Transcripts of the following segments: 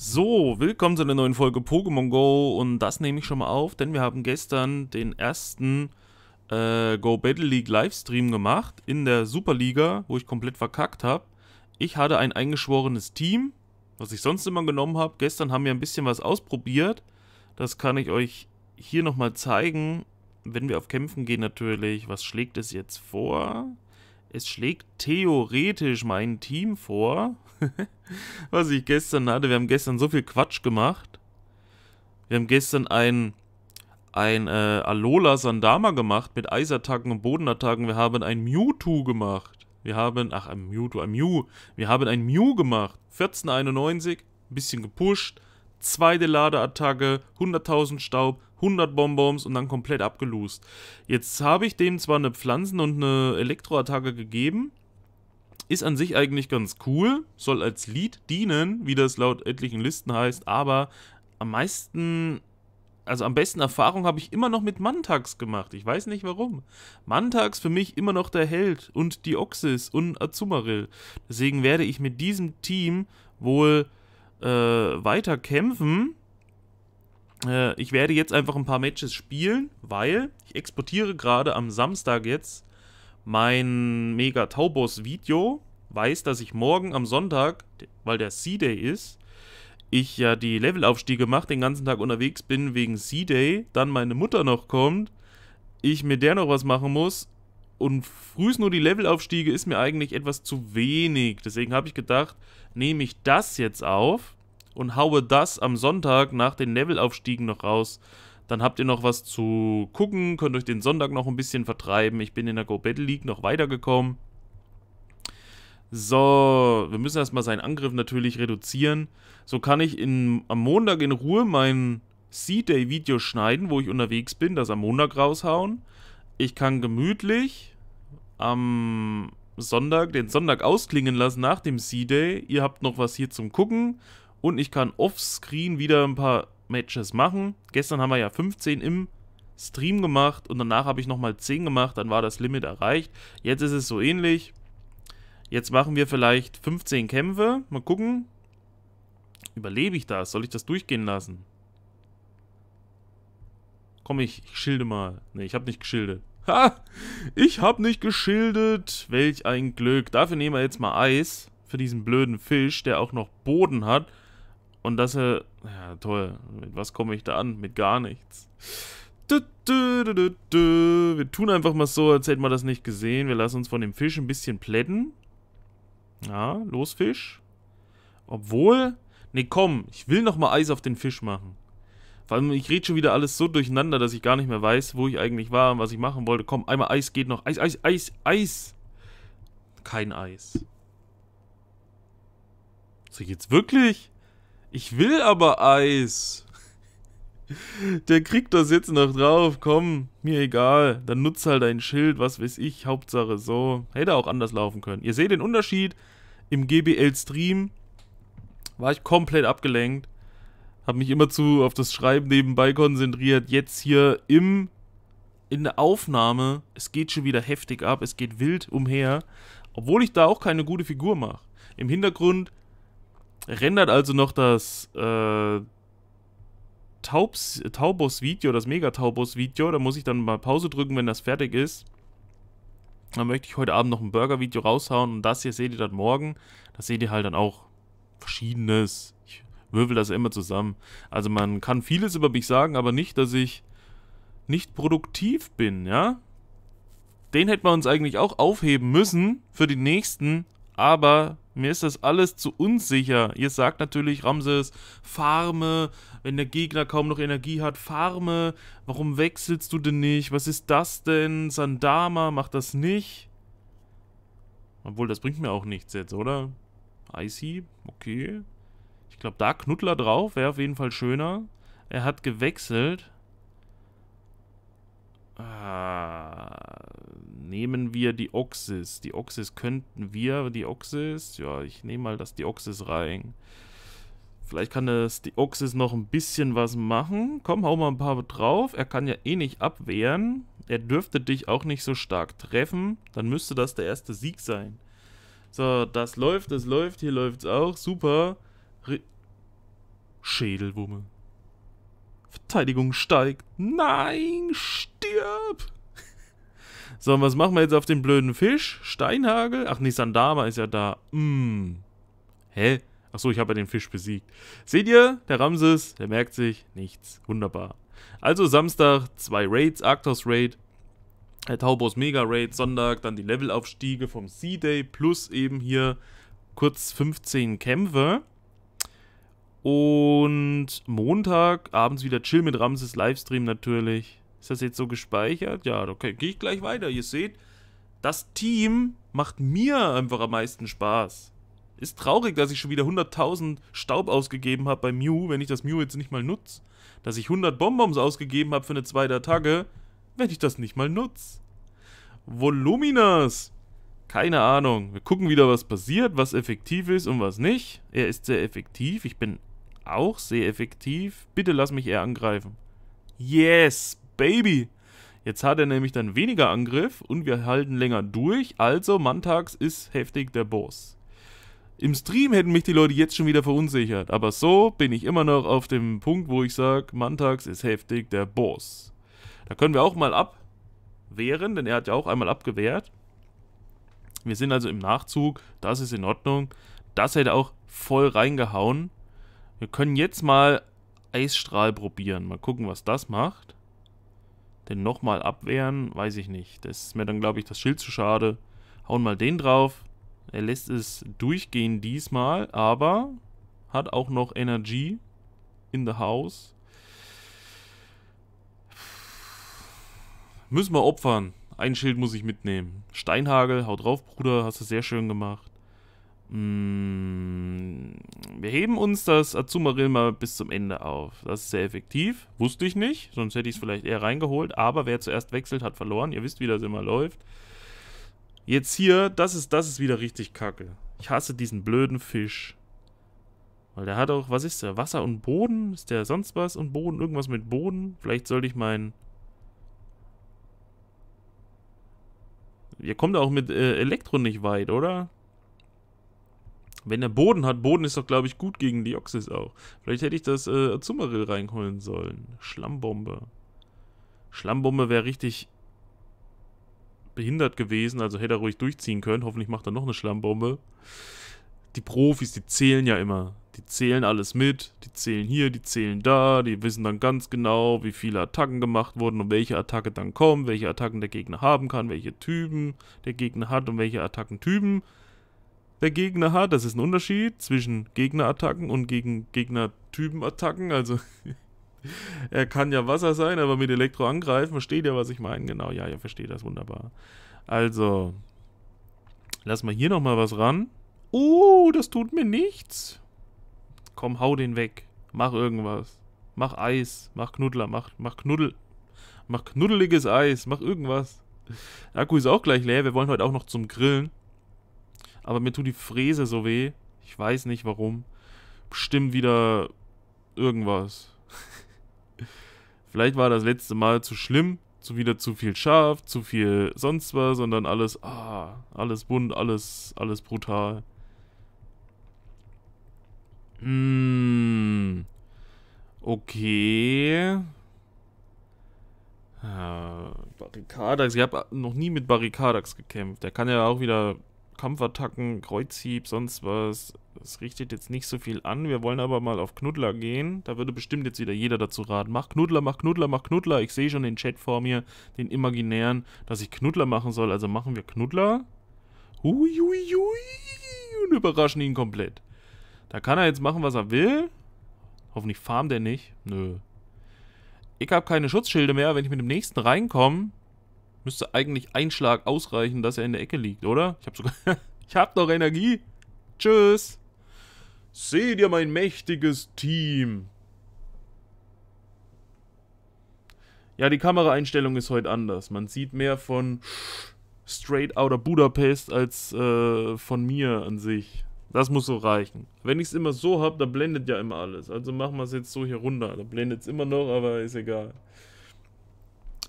So, willkommen zu einer neuen Folge Pokémon Go und das nehme ich schon mal auf, denn wir haben gestern den ersten äh, Go Battle League Livestream gemacht in der Superliga, wo ich komplett verkackt habe. Ich hatte ein eingeschworenes Team, was ich sonst immer genommen habe. Gestern haben wir ein bisschen was ausprobiert. Das kann ich euch hier nochmal zeigen, wenn wir auf Kämpfen gehen natürlich. Was schlägt es jetzt vor? Es schlägt theoretisch mein Team vor, was ich gestern hatte. Wir haben gestern so viel Quatsch gemacht. Wir haben gestern ein, ein äh, Alola Sandama gemacht mit Eisattacken und Bodenattacken. Wir haben ein Mewtwo gemacht. Wir haben, ach, ein Mewtwo, ein Mew. Wir haben ein Mew gemacht. 1491, ein bisschen gepusht zweite Ladeattacke, 100.000 Staub, 100 Bonbons und dann komplett abgelost. Jetzt habe ich dem zwar eine Pflanzen- und eine Elektroattacke gegeben, ist an sich eigentlich ganz cool, soll als Lied dienen, wie das laut etlichen Listen heißt, aber am meisten, also am besten Erfahrung habe ich immer noch mit Mantax gemacht. Ich weiß nicht warum. Mantax für mich immer noch der Held und die Dioxys und Azumarill. Deswegen werde ich mit diesem Team wohl äh, weiter kämpfen. Äh, ich werde jetzt einfach ein paar Matches spielen, weil ich exportiere gerade am Samstag jetzt mein Mega Taubos Video. Weiß, dass ich morgen am Sonntag, weil der C-Day ist, ich ja die Levelaufstiege mache, den ganzen Tag unterwegs bin wegen C-Day, dann meine Mutter noch kommt, ich mit der noch was machen muss und frühst nur die Levelaufstiege ist mir eigentlich etwas zu wenig. Deswegen habe ich gedacht, nehme ich das jetzt auf und haue das am Sonntag nach den Levelaufstiegen noch raus. Dann habt ihr noch was zu gucken, könnt euch den Sonntag noch ein bisschen vertreiben. Ich bin in der Go Battle League noch weitergekommen. So, wir müssen erstmal seinen Angriff natürlich reduzieren. So kann ich in, am Montag in Ruhe mein Sea Day Video schneiden, wo ich unterwegs bin, das am Montag raushauen. Ich kann gemütlich am Sonntag den Sonntag ausklingen lassen nach dem C-Day. Ihr habt noch was hier zum Gucken. Und ich kann offscreen wieder ein paar Matches machen. Gestern haben wir ja 15 im Stream gemacht und danach habe ich nochmal 10 gemacht, dann war das Limit erreicht. Jetzt ist es so ähnlich. Jetzt machen wir vielleicht 15 Kämpfe. Mal gucken. Überlebe ich das? Soll ich das durchgehen lassen? Komm, ich, ich schilde mal. Ne, ich habe nicht geschildert. Ha! Ich hab nicht geschildert. Welch ein Glück. Dafür nehmen wir jetzt mal Eis für diesen blöden Fisch, der auch noch Boden hat. Und dass er... Ja, toll. Mit was komme ich da an? Mit gar nichts. Du, du, du, wir tun einfach mal so, als hätten wir das nicht gesehen. Wir lassen uns von dem Fisch ein bisschen plätten. Ja, los Fisch. Obwohl... Ne, komm. Ich will nochmal Eis auf den Fisch machen. Vor allem, ich rede schon wieder alles so durcheinander, dass ich gar nicht mehr weiß, wo ich eigentlich war und was ich machen wollte. Komm, einmal Eis geht noch. Eis, Eis, Eis, Eis. Kein Eis. So jetzt wirklich? Ich will aber Eis. Der kriegt das jetzt noch drauf. Komm, mir egal. Dann nutze halt dein Schild, was weiß ich. Hauptsache so. Hätte auch anders laufen können. Ihr seht den Unterschied. Im GBL-Stream war ich komplett abgelenkt habe mich immerzu auf das Schreiben nebenbei konzentriert. Jetzt hier im in der Aufnahme, es geht schon wieder heftig ab, es geht wild umher, obwohl ich da auch keine gute Figur mache. Im Hintergrund rendert also noch das äh, Taubos-Video, das Mega-Taubos-Video. Da muss ich dann mal Pause drücken, wenn das fertig ist. Dann möchte ich heute Abend noch ein Burger-Video raushauen und das hier seht ihr dann morgen. Da seht ihr halt dann auch verschiedenes würfel das immer zusammen. Also man kann vieles über mich sagen, aber nicht, dass ich nicht produktiv bin, ja? Den hätten wir uns eigentlich auch aufheben müssen für die nächsten, aber mir ist das alles zu unsicher. Ihr sagt natürlich, Ramses, farme, wenn der Gegner kaum noch Energie hat, farme, warum wechselst du denn nicht? Was ist das denn? Sandama mach das nicht. Obwohl, das bringt mir auch nichts jetzt, oder? Icy? Okay. Ich glaube, da Knuddler drauf wäre auf jeden Fall schöner. Er hat gewechselt. Ah, nehmen wir die Oxys. Die Oxys könnten wir. Die Oxys. Ja, ich nehme mal das Dioxys rein. Vielleicht kann das Dioxys noch ein bisschen was machen. Komm, hau mal ein paar drauf. Er kann ja eh nicht abwehren. Er dürfte dich auch nicht so stark treffen. Dann müsste das der erste Sieg sein. So, das läuft, das läuft. Hier läuft es auch. Super. Super. Re Schädelwumme. Verteidigung steigt. Nein, stirb! so, und was machen wir jetzt auf den blöden Fisch? Steinhagel? Ach nee, Sandama ist ja da. Mm. Hä? Achso, ich habe ja den Fisch besiegt. Seht ihr? Der Ramses, der merkt sich nichts. Wunderbar. Also Samstag zwei Raids, Arctos Raid, äh, Taubos Mega Raid, Sonntag dann die Levelaufstiege vom Sea Day plus eben hier kurz 15 Kämpfe. Und Montag abends wieder Chill mit Ramses Livestream natürlich. Ist das jetzt so gespeichert? Ja, okay, gehe ich gleich weiter. Ihr seht, das Team macht mir einfach am meisten Spaß. Ist traurig, dass ich schon wieder 100.000 Staub ausgegeben habe bei Mew, wenn ich das Mew jetzt nicht mal nutze. Dass ich 100 Bonbons ausgegeben habe für eine zweite Attacke, wenn ich das nicht mal nutze. Voluminas! Keine Ahnung. Wir gucken wieder, was passiert, was effektiv ist und was nicht. Er ist sehr effektiv. Ich bin auch sehr effektiv. Bitte lass mich eher angreifen. Yes, Baby! Jetzt hat er nämlich dann weniger Angriff und wir halten länger durch. Also Mantax ist heftig der Boss. Im Stream hätten mich die Leute jetzt schon wieder verunsichert. Aber so bin ich immer noch auf dem Punkt, wo ich sage, Mantax ist heftig der Boss. Da können wir auch mal abwehren, denn er hat ja auch einmal abgewehrt. Wir sind also im Nachzug, das ist in Ordnung. Das hätte auch voll reingehauen. Wir können jetzt mal Eisstrahl probieren. Mal gucken, was das macht. Denn nochmal abwehren, weiß ich nicht. Das ist mir dann, glaube ich, das Schild zu schade. Hauen mal den drauf. Er lässt es durchgehen diesmal, aber hat auch noch Energy in the house. Müssen wir opfern. Ein Schild muss ich mitnehmen. Steinhagel, hau drauf, Bruder. Hast du sehr schön gemacht. Mm, wir heben uns das Azumarill mal bis zum Ende auf. Das ist sehr effektiv. Wusste ich nicht, sonst hätte ich es vielleicht eher reingeholt. Aber wer zuerst wechselt, hat verloren. Ihr wisst, wie das immer läuft. Jetzt hier, das ist, das ist wieder richtig kacke. Ich hasse diesen blöden Fisch. Weil der hat auch, was ist der? Wasser und Boden? Ist der sonst was? Und Boden? Irgendwas mit Boden? Vielleicht sollte ich meinen... Ihr kommt auch mit äh, Elektro nicht weit, oder? Wenn er Boden hat, Boden ist doch, glaube ich, gut gegen die Oxys auch. Vielleicht hätte ich das äh, Azumarill reinholen sollen. Schlammbombe. Schlammbombe wäre richtig behindert gewesen, also hätte er ruhig durchziehen können. Hoffentlich macht er noch eine Schlammbombe. Die Profis, die zählen ja immer. Die zählen alles mit. Die zählen hier, die zählen da. Die wissen dann ganz genau, wie viele Attacken gemacht wurden und welche Attacke dann kommen, welche Attacken der Gegner haben kann, welche Typen der Gegner hat und welche Attackentypen der Gegner hat. Das ist ein Unterschied zwischen Gegnerattacken und gegen Gegnertypenattacken. Also er kann ja Wasser sein, aber mit Elektro angreifen. Versteht ihr, was ich meine? Genau, ja, ihr versteht das wunderbar. Also, lass mal hier nochmal was ran. Oh, das tut mir nichts. Komm, hau den weg. Mach irgendwas. Mach Eis. Mach Knuddler. Mach, mach Knuddel. Mach knuddeliges Eis. Mach irgendwas. Der Akku ist auch gleich leer. Wir wollen heute auch noch zum Grillen. Aber mir tut die Fräse so weh. Ich weiß nicht warum. Bestimmt wieder irgendwas. Vielleicht war das letzte Mal zu schlimm. Zu wieder zu viel scharf, zu viel sonst was und dann alles, ah, alles bunt, alles, alles brutal. Hm. Okay. Ah, Barrikadax. Ich habe noch nie mit Barrikadax gekämpft. Der kann ja auch wieder Kampfattacken, Kreuzhieb, sonst was. Das richtet jetzt nicht so viel an. Wir wollen aber mal auf Knuddler gehen. Da würde bestimmt jetzt wieder jeder dazu raten. Mach Knuddler, mach Knuddler, mach Knuddler. Ich sehe schon den Chat vor mir, den imaginären, dass ich Knuddler machen soll. Also machen wir Knuddler. Hui, hui, hui. Und überraschen ihn komplett. Da kann er jetzt machen, was er will. Hoffentlich farmt er nicht. Nö. Ich habe keine Schutzschilde mehr. Wenn ich mit dem nächsten reinkomme, Müsste eigentlich ein Schlag ausreichen, dass er in der Ecke liegt, oder? Ich hab sogar... ich hab noch Energie. Tschüss. Seh dir mein mächtiges Team. Ja, die Kameraeinstellung ist heute anders. Man sieht mehr von Straight Outer Budapest als äh, von mir an sich. Das muss so reichen. Wenn ich es immer so hab, dann blendet ja immer alles. Also machen wir es jetzt so hier runter. Da blendet es immer noch, aber ist egal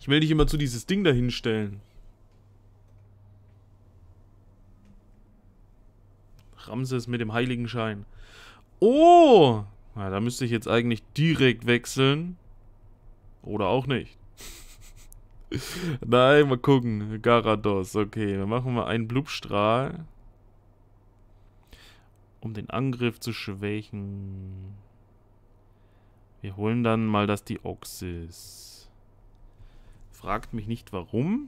will nicht immer zu dieses Ding dahinstellen. Ramses mit dem Heiligenschein. Oh! Na, da müsste ich jetzt eigentlich direkt wechseln. Oder auch nicht. Nein, mal gucken. Garados. Okay, Dann machen wir einen Blubstrahl. Um den Angriff zu schwächen. Wir holen dann mal dass das Dioxys. Fragt mich nicht warum.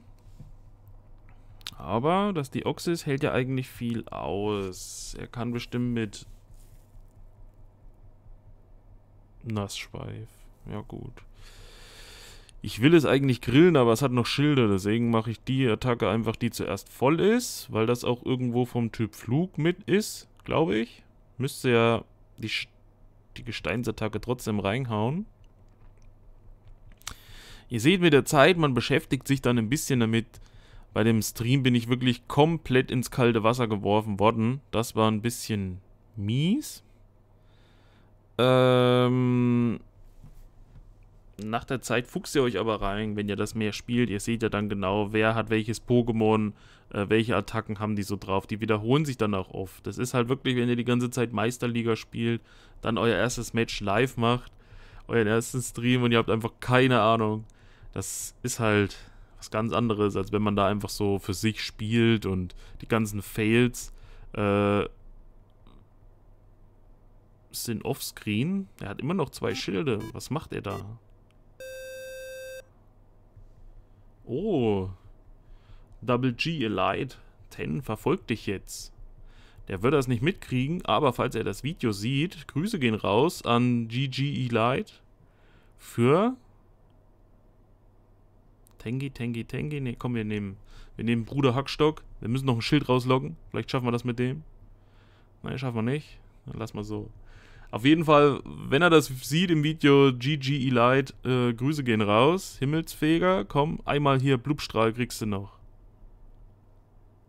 Aber das Deoxys hält ja eigentlich viel aus. Er kann bestimmt mit Nassschweif. Ja gut. Ich will es eigentlich grillen, aber es hat noch Schilder, deswegen mache ich die Attacke einfach, die zuerst voll ist, weil das auch irgendwo vom Typ Flug mit ist, glaube ich. Müsste ja die, die Gesteinsattacke trotzdem reinhauen. Ihr seht mit der Zeit, man beschäftigt sich dann ein bisschen damit. Bei dem Stream bin ich wirklich komplett ins kalte Wasser geworfen worden. Das war ein bisschen mies. Ähm, nach der Zeit fuchst ihr euch aber rein, wenn ihr das mehr spielt. Ihr seht ja dann genau, wer hat welches Pokémon, äh, welche Attacken haben die so drauf. Die wiederholen sich dann auch oft. Das ist halt wirklich, wenn ihr die ganze Zeit Meisterliga spielt, dann euer erstes Match live macht, euren ersten Stream und ihr habt einfach keine Ahnung das ist halt was ganz anderes, als wenn man da einfach so für sich spielt und die ganzen Fails äh, sind offscreen. Er hat immer noch zwei Schilde. Was macht er da? Oh. Double G Elite. Ten verfolgt dich jetzt. Der wird das nicht mitkriegen, aber falls er das Video sieht, Grüße gehen raus an GG Elite für Tengi, Tengi, Tengi. Ne, komm, wir nehmen, wir nehmen Bruder Hackstock. Wir müssen noch ein Schild rauslocken. Vielleicht schaffen wir das mit dem. Nein, schaffen wir nicht. Dann lass mal so. Auf jeden Fall, wenn er das sieht im Video, GG Elite, äh, Grüße gehen raus. Himmelsfeger, komm, einmal hier Blubstrahl kriegst du noch.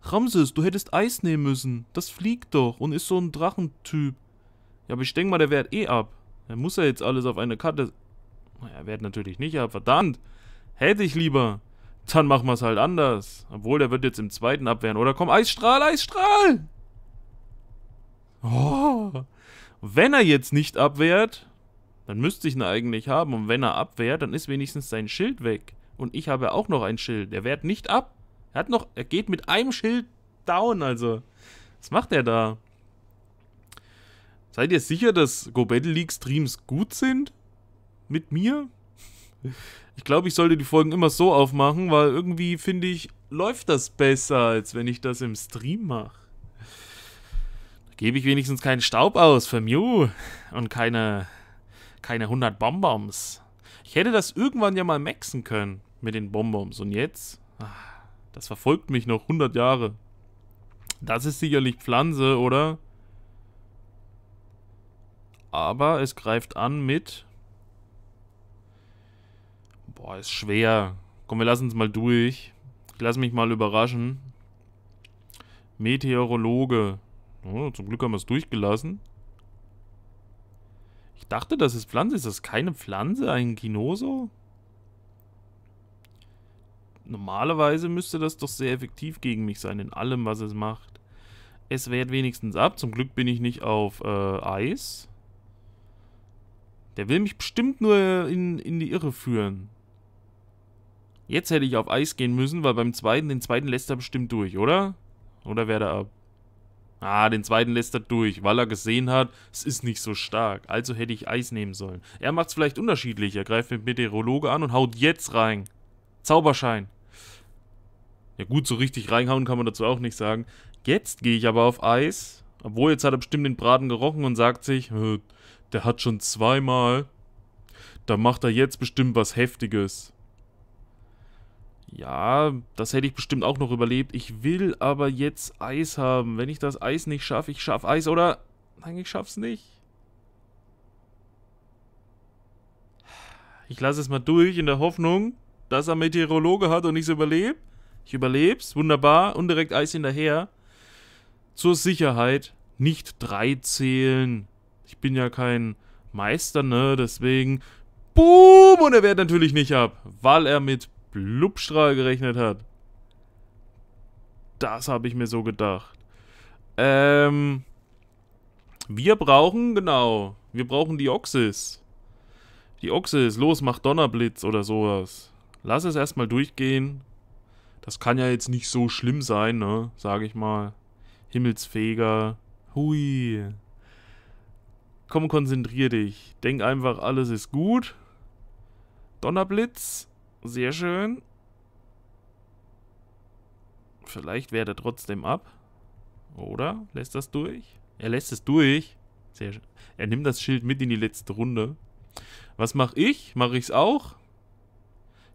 Ramses, du hättest Eis nehmen müssen. Das fliegt doch und ist so ein Drachentyp. Ja, aber ich denke mal, der wehrt eh ab. Er muss ja jetzt alles auf eine Karte... Naja, er wehrt natürlich nicht ab, verdammt. Hätte ich lieber. Dann machen wir es halt anders. Obwohl, der wird jetzt im zweiten abwehren. Oder komm, Eisstrahl, Eisstrahl! Oh. Wenn er jetzt nicht abwehrt, dann müsste ich ihn eigentlich haben. Und wenn er abwehrt, dann ist wenigstens sein Schild weg. Und ich habe auch noch ein Schild. Der wehrt nicht ab. Er hat noch, er geht mit einem Schild down, also. Was macht er da? Seid ihr sicher, dass Go Battle League Streams gut sind? Mit mir? Ich glaube, ich sollte die Folgen immer so aufmachen, weil irgendwie finde ich, läuft das besser, als wenn ich das im Stream mache. Da gebe ich wenigstens keinen Staub aus für Mew und keine, keine 100 Bonbons. Ich hätte das irgendwann ja mal maxen können mit den Bonbons. Und jetzt? Ah, das verfolgt mich noch 100 Jahre. Das ist sicherlich Pflanze, oder? Aber es greift an mit Boah, ist schwer. Komm, wir lassen es mal durch. Ich lasse mich mal überraschen. Meteorologe. Oh, zum Glück haben wir es durchgelassen. Ich dachte, das ist Pflanze. Ist das keine Pflanze? Ein Kinoso? Normalerweise müsste das doch sehr effektiv gegen mich sein, in allem, was es macht. Es wehrt wenigstens ab. Zum Glück bin ich nicht auf äh, Eis. Der will mich bestimmt nur in, in die Irre führen. Jetzt hätte ich auf Eis gehen müssen, weil beim zweiten, den zweiten lässt er bestimmt durch, oder? Oder wäre er ab? Ah, den zweiten lässt er durch, weil er gesehen hat, es ist nicht so stark. Also hätte ich Eis nehmen sollen. Er macht es vielleicht unterschiedlich. Er greift mit Meteorologe an und haut jetzt rein. Zauberschein. Ja gut, so richtig reinhauen kann man dazu auch nicht sagen. Jetzt gehe ich aber auf Eis. Obwohl, jetzt hat er bestimmt den Braten gerochen und sagt sich, der hat schon zweimal. Da macht er jetzt bestimmt was Heftiges. Ja, das hätte ich bestimmt auch noch überlebt. Ich will aber jetzt Eis haben. Wenn ich das Eis nicht schaffe, ich schaffe Eis, oder? Nein, ich schaff's nicht. Ich lasse es mal durch in der Hoffnung, dass er Meteorologe hat und ich es überlebe. Ich überlebe es, wunderbar, und direkt Eis hinterher. Zur Sicherheit, nicht drei zählen. Ich bin ja kein Meister, ne, deswegen... Boom! Und er wehrt natürlich nicht ab, weil er mit Blubstrahl gerechnet hat. Das habe ich mir so gedacht. Ähm, wir brauchen, genau, wir brauchen die Oxys. Die Oxys, los, mach Donnerblitz oder sowas. Lass es erstmal durchgehen. Das kann ja jetzt nicht so schlimm sein, ne? Sage ich mal. Himmelsfeger. Hui. Komm, konzentrier dich. Denk einfach, alles ist gut. Donnerblitz. Sehr schön. Vielleicht wehrt er trotzdem ab. Oder? Lässt das durch? Er lässt es durch. Sehr schön. Er nimmt das Schild mit in die letzte Runde. Was mache ich? Mache ich es auch?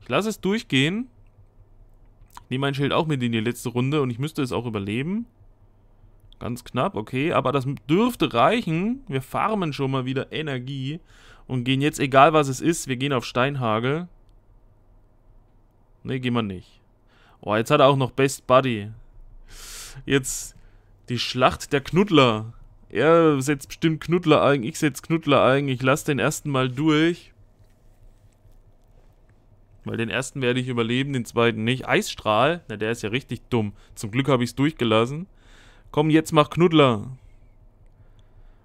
Ich lasse es durchgehen. Nehme mein Schild auch mit in die letzte Runde und ich müsste es auch überleben. Ganz knapp, okay. Aber das dürfte reichen. Wir farmen schon mal wieder Energie und gehen jetzt, egal was es ist, wir gehen auf Steinhagel. Ne, gehen wir nicht. Boah, jetzt hat er auch noch Best Buddy. Jetzt die Schlacht der Knuddler. Er setzt bestimmt Knuddler ein, ich setze Knuddler ein. Ich lasse den ersten mal durch. Weil den ersten werde ich überleben, den zweiten nicht. Eisstrahl? Na, der ist ja richtig dumm. Zum Glück habe ich es durchgelassen. Komm, jetzt mach Knuddler.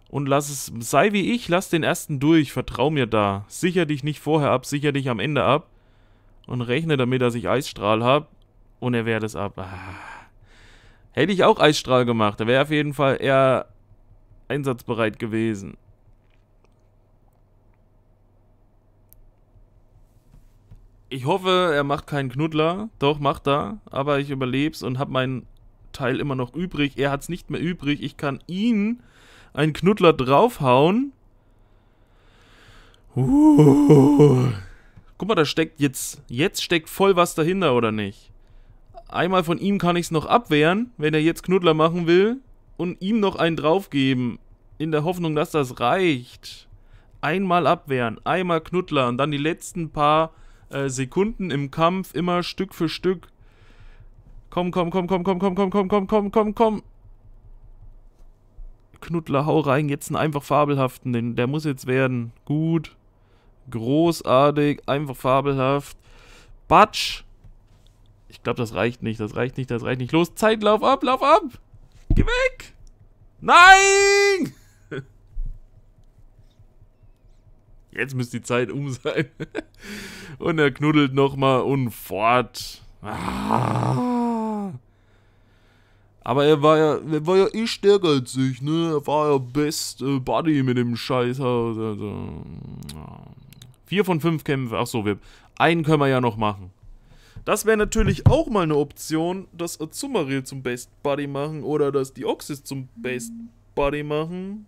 Und lass es, sei wie ich, lass den ersten durch, vertrau mir da. Sicher dich nicht vorher ab, sicher dich am Ende ab und rechne damit, dass ich Eisstrahl habe und er wehrt es ab. Ah. Hätte ich auch Eisstrahl gemacht, da wäre auf jeden Fall eher einsatzbereit gewesen. Ich hoffe, er macht keinen Knuddler. Doch, macht er. Aber ich überleb's und habe meinen Teil immer noch übrig. Er hat es nicht mehr übrig. Ich kann ihn einen Knuddler draufhauen. Uh. Guck mal, da steckt jetzt, jetzt steckt voll was dahinter, oder nicht? Einmal von ihm kann ich es noch abwehren, wenn er jetzt Knuddler machen will und ihm noch einen draufgeben, in der Hoffnung, dass das reicht. Einmal abwehren, einmal Knuddler und dann die letzten paar äh, Sekunden im Kampf immer Stück für Stück. Komm, komm, komm, komm, komm, komm, komm, komm, komm, komm, komm, komm. Knuddler, hau rein, jetzt einen einfach fabelhaften, den, der muss jetzt werden. Gut. Großartig, einfach fabelhaft. Batsch. Ich glaube, das reicht nicht, das reicht nicht, das reicht nicht. Los, Zeit, lauf ab, lauf ab. Geh weg. Nein! Jetzt müsste die Zeit um sein. und er knuddelt nochmal und fort. Ah. Aber er war ja, er war ja eh stärker als ich, ne? Er war ja best äh, Buddy mit dem Scheißhaus. Halt, also. Ja. Vier von fünf Kämpfen. Achso, wir, einen können wir ja noch machen. Das wäre natürlich auch mal eine Option, dass Azumarill zum Best Buddy machen oder dass die Oxys zum Best Buddy machen.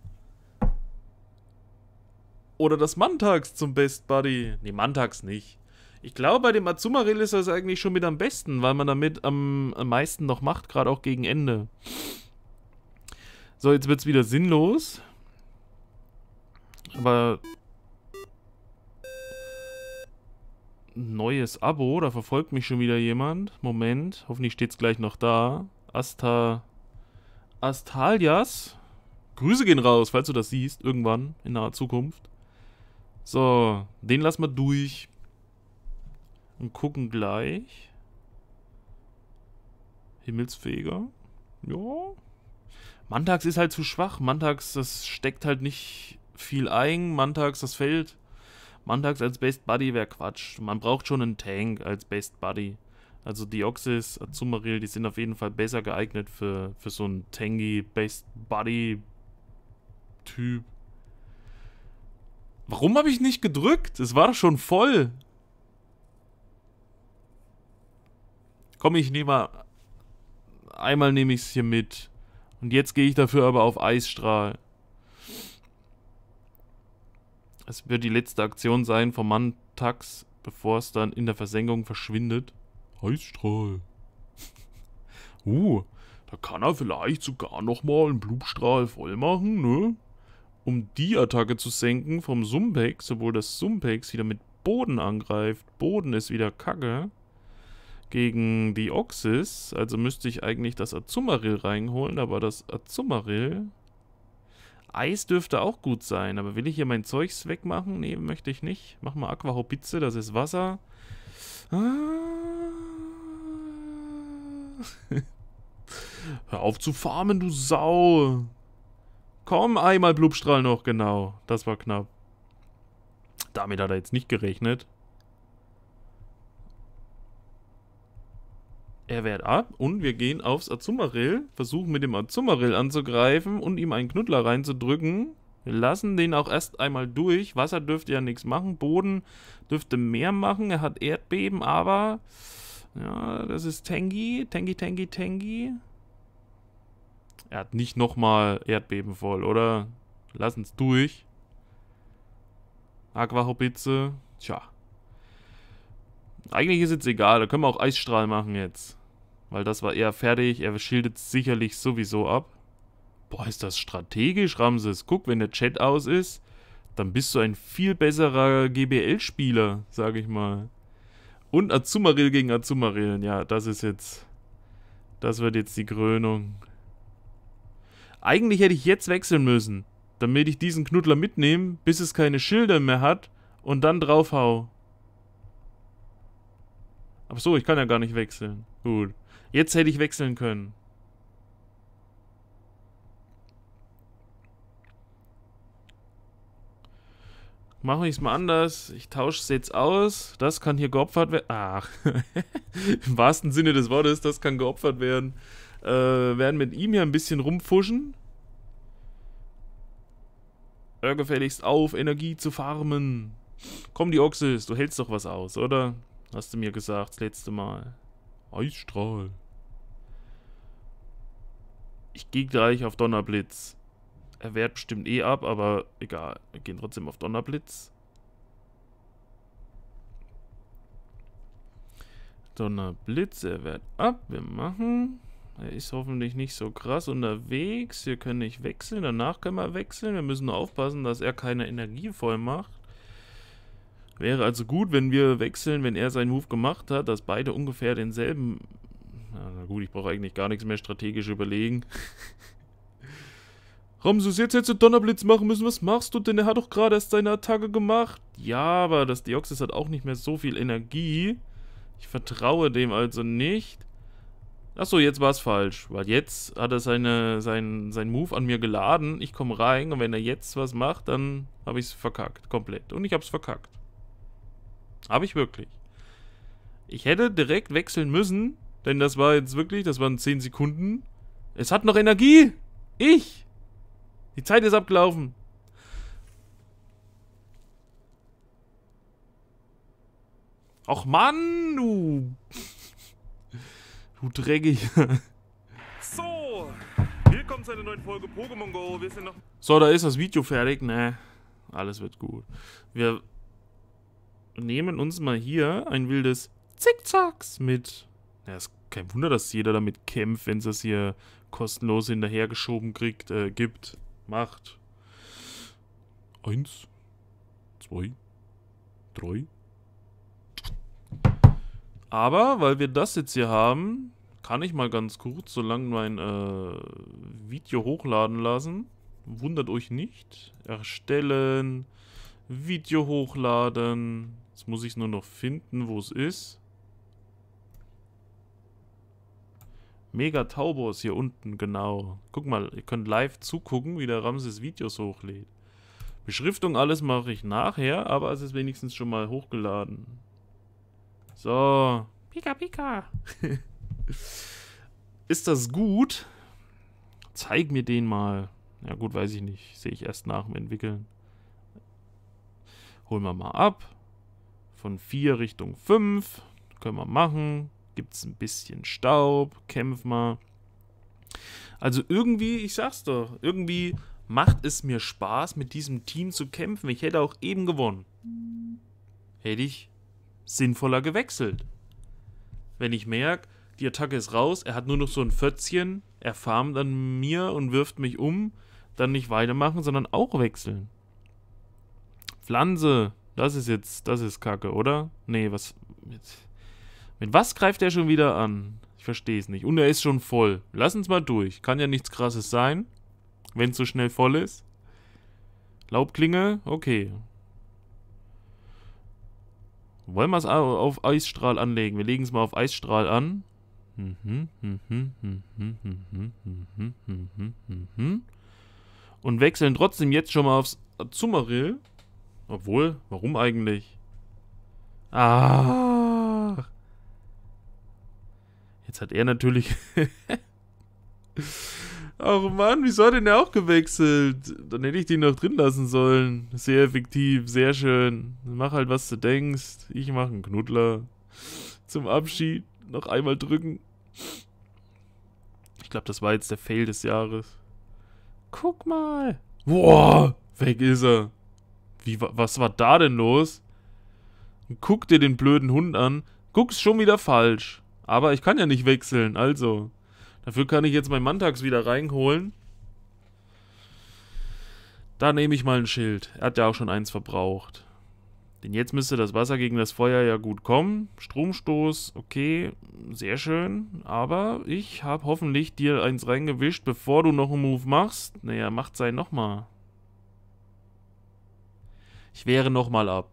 Oder dass Mantax zum Best Buddy. Nee, Mantax nicht. Ich glaube, bei dem Azumarill ist das eigentlich schon mit am besten, weil man damit am, meisten noch macht, gerade auch gegen Ende. So, jetzt wird es wieder sinnlos. Aber neues Abo. Da verfolgt mich schon wieder jemand. Moment, hoffentlich steht es gleich noch da. Asta... Astalias? Grüße gehen raus, falls du das siehst, irgendwann in naher Zukunft. So, den lassen wir durch. Und gucken gleich. Himmelsfeger. Ja. Mantax ist halt zu schwach. Mantax, das steckt halt nicht viel ein. Mantax, das fällt. Mandax als Best Buddy wäre Quatsch. Man braucht schon einen Tank als Best Buddy. Also Deoxys, Azumarill, die sind auf jeden Fall besser geeignet für, für so einen Tangy Best Buddy Typ. Warum habe ich nicht gedrückt? Es war doch schon voll. Komm, ich nehme mal... Einmal nehme ich es hier mit. Und jetzt gehe ich dafür aber auf Eisstrahl. Es wird die letzte Aktion sein vom Mann Tax, bevor es dann in der Versenkung verschwindet. Heißstrahl. uh, da kann er vielleicht sogar nochmal einen Blutstrahl voll machen, ne? Um die Attacke zu senken vom Sumpex, obwohl das Sumpex wieder mit Boden angreift. Boden ist wieder Kacke. Gegen die Oxys, also müsste ich eigentlich das Azumarill reinholen, aber das Azumarill Eis dürfte auch gut sein, aber will ich hier mein Zeugs wegmachen? Nee, möchte ich nicht. Mach mal Aquahopitze, das ist Wasser. Ah. Hör auf zu farmen, du Sau. Komm, einmal Blubstrahl noch, genau. Das war knapp. Damit hat er jetzt nicht gerechnet. Er wehrt ab und wir gehen aufs Azumarill, versuchen mit dem Azumarill anzugreifen und ihm einen Knuddler reinzudrücken. Wir lassen den auch erst einmal durch. Wasser dürfte ja nichts machen, Boden dürfte mehr machen. Er hat Erdbeben, aber... Ja, das ist Tengi, Tengi, Tengi, Tengi. Er hat nicht nochmal Erdbeben voll, oder? Lass uns durch. Aquahobitze. Tja. Eigentlich ist es egal, da können wir auch Eisstrahl machen jetzt. Weil das war eher fertig, er schildert sicherlich sowieso ab. Boah, ist das strategisch, Ramses. Guck, wenn der Chat aus ist, dann bist du ein viel besserer GBL-Spieler, sag ich mal. Und Azumarill gegen Azumarillen, ja, das ist jetzt... Das wird jetzt die Krönung. Eigentlich hätte ich jetzt wechseln müssen, damit ich diesen Knuddler mitnehme, bis es keine Schilder mehr hat und dann draufhau. Ach so, ich kann ja gar nicht wechseln. Gut. Jetzt hätte ich wechseln können. Mache ich es mal anders. Ich tausche es jetzt aus. Das kann hier geopfert werden. Ach, im wahrsten Sinne des Wortes, das kann geopfert werden. Äh, werden mit ihm hier ein bisschen rumfuschen. Hör gefälligst auf, Energie zu farmen. Komm, die Ochse, du hältst doch was aus, oder? Hast du mir gesagt, das letzte Mal. Eisstrahl. Ich gehe gleich auf Donnerblitz. Er wehrt bestimmt eh ab, aber egal. Wir gehen trotzdem auf Donnerblitz. Donnerblitz, er wehrt ab. Wir machen. Er ist hoffentlich nicht so krass unterwegs. Wir können nicht wechseln. Danach können wir wechseln. Wir müssen nur aufpassen, dass er keine Energie voll macht. Wäre also gut, wenn wir wechseln, wenn er seinen Move gemacht hat, dass beide ungefähr denselben... Na gut, ich brauche eigentlich gar nichts mehr strategisch überlegen. Ramsus, jetzt hättest du Donnerblitz machen müssen. Was machst du denn? Er hat doch gerade erst seine Attacke gemacht. Ja, aber das Deoxys hat auch nicht mehr so viel Energie. Ich vertraue dem also nicht. Achso, jetzt war es falsch. Weil jetzt hat er seinen sein, sein Move an mir geladen. Ich komme rein und wenn er jetzt was macht, dann habe ich es verkackt. Komplett. Und ich habe es verkackt. Habe ich wirklich. Ich hätte direkt wechseln müssen, denn das war jetzt wirklich, das waren 10 Sekunden. Es hat noch Energie. Ich. Die Zeit ist abgelaufen. Och Mann, du. Du dreckig. So, willkommen zu einer neuen Folge Pokémon Go. Wir sind noch. So, da ist das Video fertig, ne? Alles wird gut. Wir nehmen uns mal hier ein wildes Zickzacks mit. Ja, ist kein Wunder, dass jeder damit kämpft, wenn es das hier kostenlos hinterhergeschoben kriegt, äh, gibt, macht. Eins, zwei, drei. Aber, weil wir das jetzt hier haben, kann ich mal ganz kurz, solange mein äh, Video hochladen lassen. Wundert euch nicht. Erstellen, Video hochladen, Jetzt muss ich es nur noch finden, wo es ist. Mega Taubos hier unten, genau. Guck mal, ihr könnt live zugucken, wie der Ramses Videos hochlädt. Beschriftung, alles mache ich nachher, aber es ist wenigstens schon mal hochgeladen. So. Pika, pika. ist das gut? Zeig mir den mal. Ja gut, weiß ich nicht. Sehe ich erst nach dem Entwickeln. Holen wir mal ab. Von 4 Richtung 5. Können wir machen. Gibt es ein bisschen Staub. Kämpf mal. Also irgendwie, ich sag's doch, irgendwie macht es mir Spaß, mit diesem Team zu kämpfen. Ich hätte auch eben gewonnen. Hätte ich sinnvoller gewechselt. Wenn ich merke, die Attacke ist raus, er hat nur noch so ein Fötzchen, er farmt an mir und wirft mich um, dann nicht weitermachen, sondern auch wechseln. Pflanze, das ist jetzt, das ist kacke, oder? Nee, was, mit, mit was greift er schon wieder an? Ich verstehe es nicht. Und er ist schon voll. Lass uns mal durch. Kann ja nichts krasses sein, wenn es so schnell voll ist. Laubklinge, okay. Wollen wir es auf Eisstrahl anlegen? Wir legen es mal auf Eisstrahl an. Mhm, mhm, mhm, Und wechseln trotzdem jetzt schon mal aufs Azumarill. Obwohl, warum eigentlich? Ah. Jetzt hat er natürlich... Ach Mann, wieso hat denn er auch gewechselt? Dann hätte ich den noch drin lassen sollen. Sehr effektiv, sehr schön. Mach halt, was du denkst. Ich mache einen Knuddler. Zum Abschied noch einmal drücken. Ich glaube, das war jetzt der Fail des Jahres. Guck mal. Boah, weg ist er wie, was war da denn los? Und guck dir den blöden Hund an. Guck's schon wieder falsch. Aber ich kann ja nicht wechseln, also. Dafür kann ich jetzt mein Mantax wieder reinholen. Da nehme ich mal ein Schild. Er hat ja auch schon eins verbraucht. Denn jetzt müsste das Wasser gegen das Feuer ja gut kommen. Stromstoß, okay, sehr schön. Aber ich habe hoffentlich dir eins reingewischt, bevor du noch einen Move machst. Naja, macht sein nochmal. Ich wäre nochmal ab.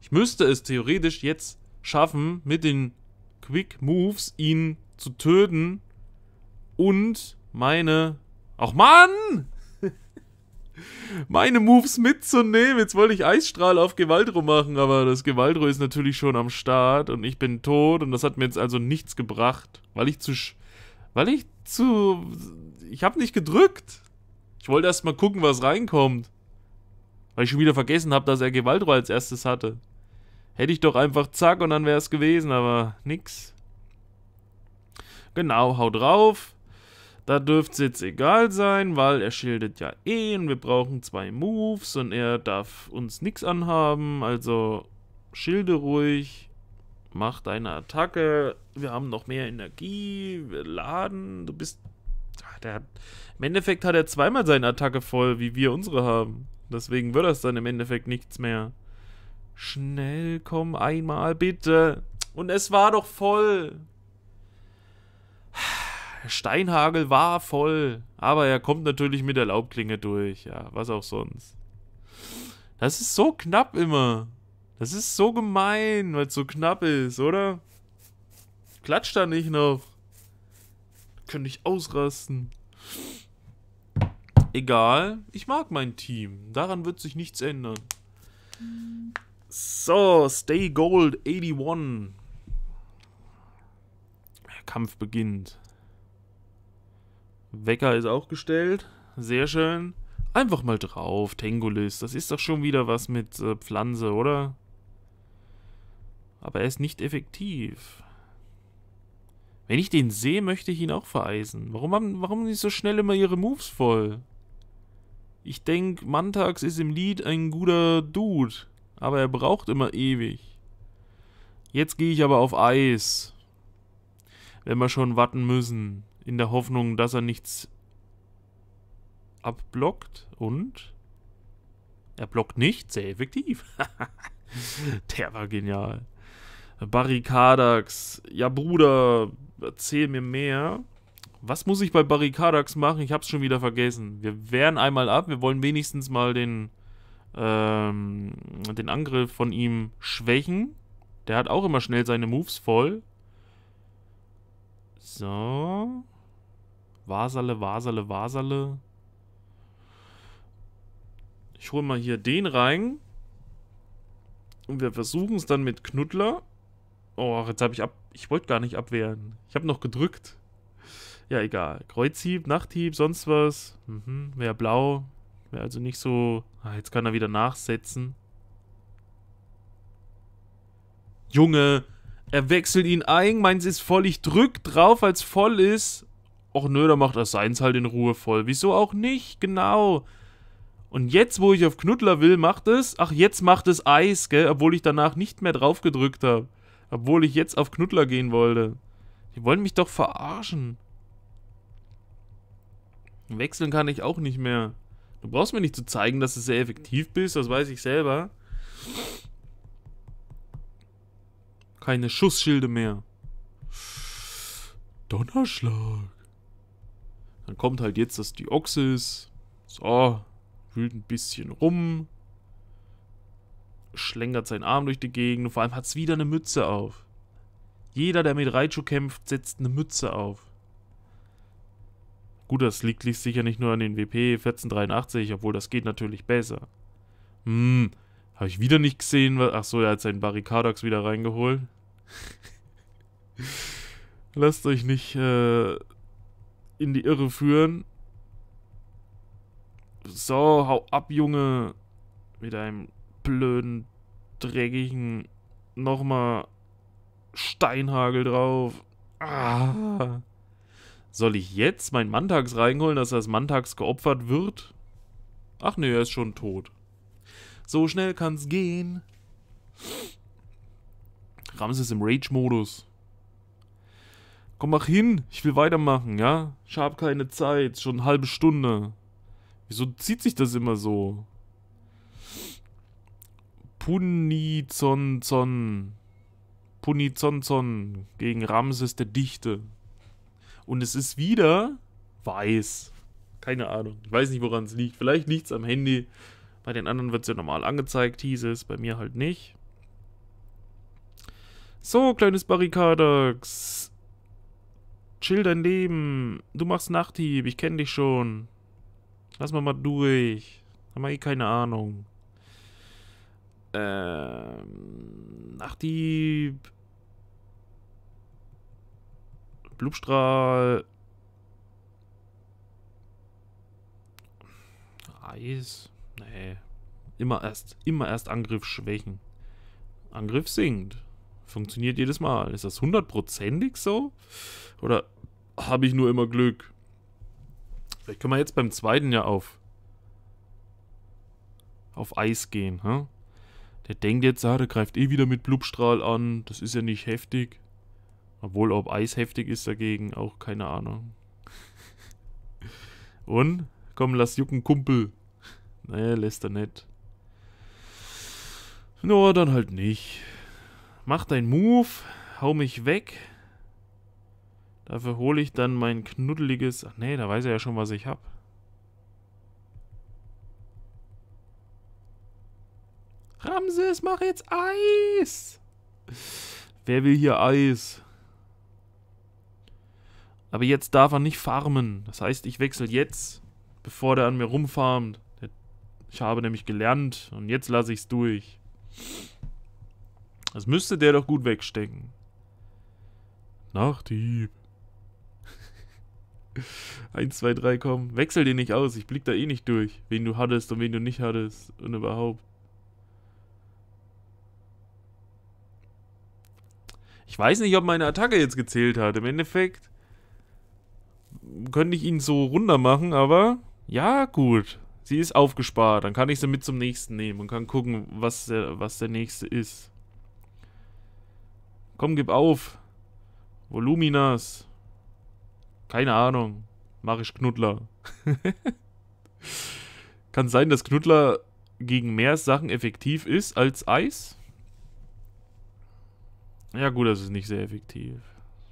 Ich müsste es theoretisch jetzt schaffen, mit den Quick Moves ihn zu töten und meine... Ach Mann! meine Moves mitzunehmen. Jetzt wollte ich Eisstrahl auf Gewaltro machen, aber das Gewaltro ist natürlich schon am Start und ich bin tot und das hat mir jetzt also nichts gebracht, weil ich zu... weil ich zu... ich hab nicht gedrückt. Ich wollte erst mal gucken, was reinkommt. Weil ich schon wieder vergessen habe, dass er Gewaltrohr als erstes hatte. Hätte ich doch einfach zack und dann wäre es gewesen, aber nix. Genau, hau drauf. Da dürfte es jetzt egal sein, weil er schildet ja eh und wir brauchen zwei Moves und er darf uns nichts anhaben. Also schilde ruhig, mach deine Attacke. Wir haben noch mehr Energie, wir laden. Du bist... Der hat, Im Endeffekt hat er zweimal seine Attacke voll, wie wir unsere haben. Deswegen wird das dann im Endeffekt nichts mehr. Schnell, komm einmal, bitte. Und es war doch voll. Steinhagel war voll. Aber er kommt natürlich mit der Laubklinge durch. Ja, was auch sonst. Das ist so knapp immer. Das ist so gemein, weil es so knapp ist, oder? Klatscht da nicht noch. Könnte ich ausrasten. Egal, ich mag mein Team. Daran wird sich nichts ändern. So, Stay Gold 81. Der Kampf beginnt. Wecker ist auch gestellt. Sehr schön. Einfach mal drauf, Tengulis. Das ist doch schon wieder was mit äh, Pflanze, oder? Aber er ist nicht effektiv. Wenn ich den sehe, möchte ich ihn auch vereisen. Warum, haben, warum sind die so schnell immer ihre Moves voll? Ich denke, Mantax ist im Lied ein guter Dude, aber er braucht immer ewig. Jetzt gehe ich aber auf Eis. Wenn wir schon warten müssen, in der Hoffnung, dass er nichts abblockt und er blockt nicht, sehr effektiv. der war genial. Barrikadax, ja Bruder, erzähl mir mehr. Was muss ich bei Barrikadax machen? Ich hab's schon wieder vergessen. Wir wehren einmal ab. Wir wollen wenigstens mal den, ähm, den Angriff von ihm schwächen. Der hat auch immer schnell seine Moves voll. So. Vasale, Vasale, Vasale. Ich hole mal hier den rein. Und wir versuchen es dann mit Knuddler. Oh, jetzt habe ich ab... Ich wollte gar nicht abwehren. Ich habe noch gedrückt. Ja, egal. Kreuzhieb, Nachthieb, sonst was. Mhm, wäre blau. Wäre also nicht so... Ah, jetzt kann er wieder nachsetzen. Junge, er wechselt ihn ein, meins ist voll. Ich drück drauf, als voll ist. Och nö, da macht er seins halt in Ruhe voll. Wieso auch nicht? Genau. Und jetzt, wo ich auf Knuddler will, macht es... Ach, jetzt macht es Eis, gell? Obwohl ich danach nicht mehr drauf gedrückt habe. Obwohl ich jetzt auf Knuddler gehen wollte. Die wollen mich doch verarschen. Wechseln kann ich auch nicht mehr. Du brauchst mir nicht zu zeigen, dass du sehr effektiv bist, das weiß ich selber. Keine Schussschilde mehr. Donnerschlag. Dann kommt halt jetzt das Dioxys. So, wühlt ein bisschen rum. Schlängert seinen Arm durch die Gegend. Und vor allem hat es wieder eine Mütze auf. Jeder, der mit Raichu kämpft, setzt eine Mütze auf. Gut, das liegt, liegt sicher nicht nur an den WP 1483, obwohl das geht natürlich besser. Hm, habe ich wieder nicht gesehen. Ach so, er hat seinen Barrikadox wieder reingeholt. Lasst euch nicht äh, in die Irre führen. So, hau ab, Junge. Mit einem blöden, dreckigen, nochmal Steinhagel drauf. Ah. Soll ich jetzt meinen Mantax reinholen, dass er das Mantax geopfert wird? Ach ne, er ist schon tot. So schnell kann's gehen. Ramses im Rage-Modus. Komm, mach hin. Ich will weitermachen, ja? Ich hab keine Zeit. Schon eine halbe Stunde. Wieso zieht sich das immer so? Punizonzon. Punizonzon gegen Ramses der Dichte. Und es ist wieder weiß. Keine Ahnung. Ich weiß nicht, woran es liegt. Vielleicht liegt es am Handy. Bei den anderen wird es ja normal angezeigt, hieß es. Bei mir halt nicht. So, kleines Barrikadax. Chill dein Leben. Du machst Nachthieb. Ich kenne dich schon. Lass mal mal durch. Haben wir eh keine Ahnung. Ähm, Nachthieb Blubstrahl. Eis. Nee. Immer erst, immer erst Angriff schwächen. Angriff sinkt. Funktioniert jedes Mal. Ist das hundertprozentig so? Oder habe ich nur immer Glück? Vielleicht können wir jetzt beim zweiten ja auf auf Eis gehen. Hä? Hm? Der denkt jetzt, ah, der greift eh wieder mit Blubstrahl an. Das ist ja nicht heftig. Obwohl, ob Eis heftig ist dagegen, auch keine Ahnung. Und? Komm, lass jucken, Kumpel. Naja, lässt er nicht. No, dann halt nicht. Mach dein Move, hau mich weg. Dafür hole ich dann mein knuddeliges... Ach nee, da weiß er ja schon, was ich hab. Ramses, mach jetzt Eis! Wer will hier Eis? Aber jetzt darf er nicht farmen. Das heißt, ich wechsle jetzt, bevor der an mir rumfarmt. Ich habe nämlich gelernt und jetzt lasse ich es durch. Das müsste der doch gut wegstecken. Nachtieb. 1, 2, 3, komm. Wechsel den nicht aus. Ich blick da eh nicht durch. Wen du hattest und wen du nicht hattest. Und überhaupt. Ich weiß nicht, ob meine Attacke jetzt gezählt hat. Im Endeffekt könnte ich ihn so runter machen, aber ja, gut. Sie ist aufgespart, dann kann ich sie mit zum nächsten nehmen und kann gucken, was der, was der nächste ist. Komm, gib auf. Voluminas. Keine Ahnung. Mach ich Knuddler. kann sein, dass Knuddler gegen mehr Sachen effektiv ist als Eis? Ja gut, das ist nicht sehr effektiv.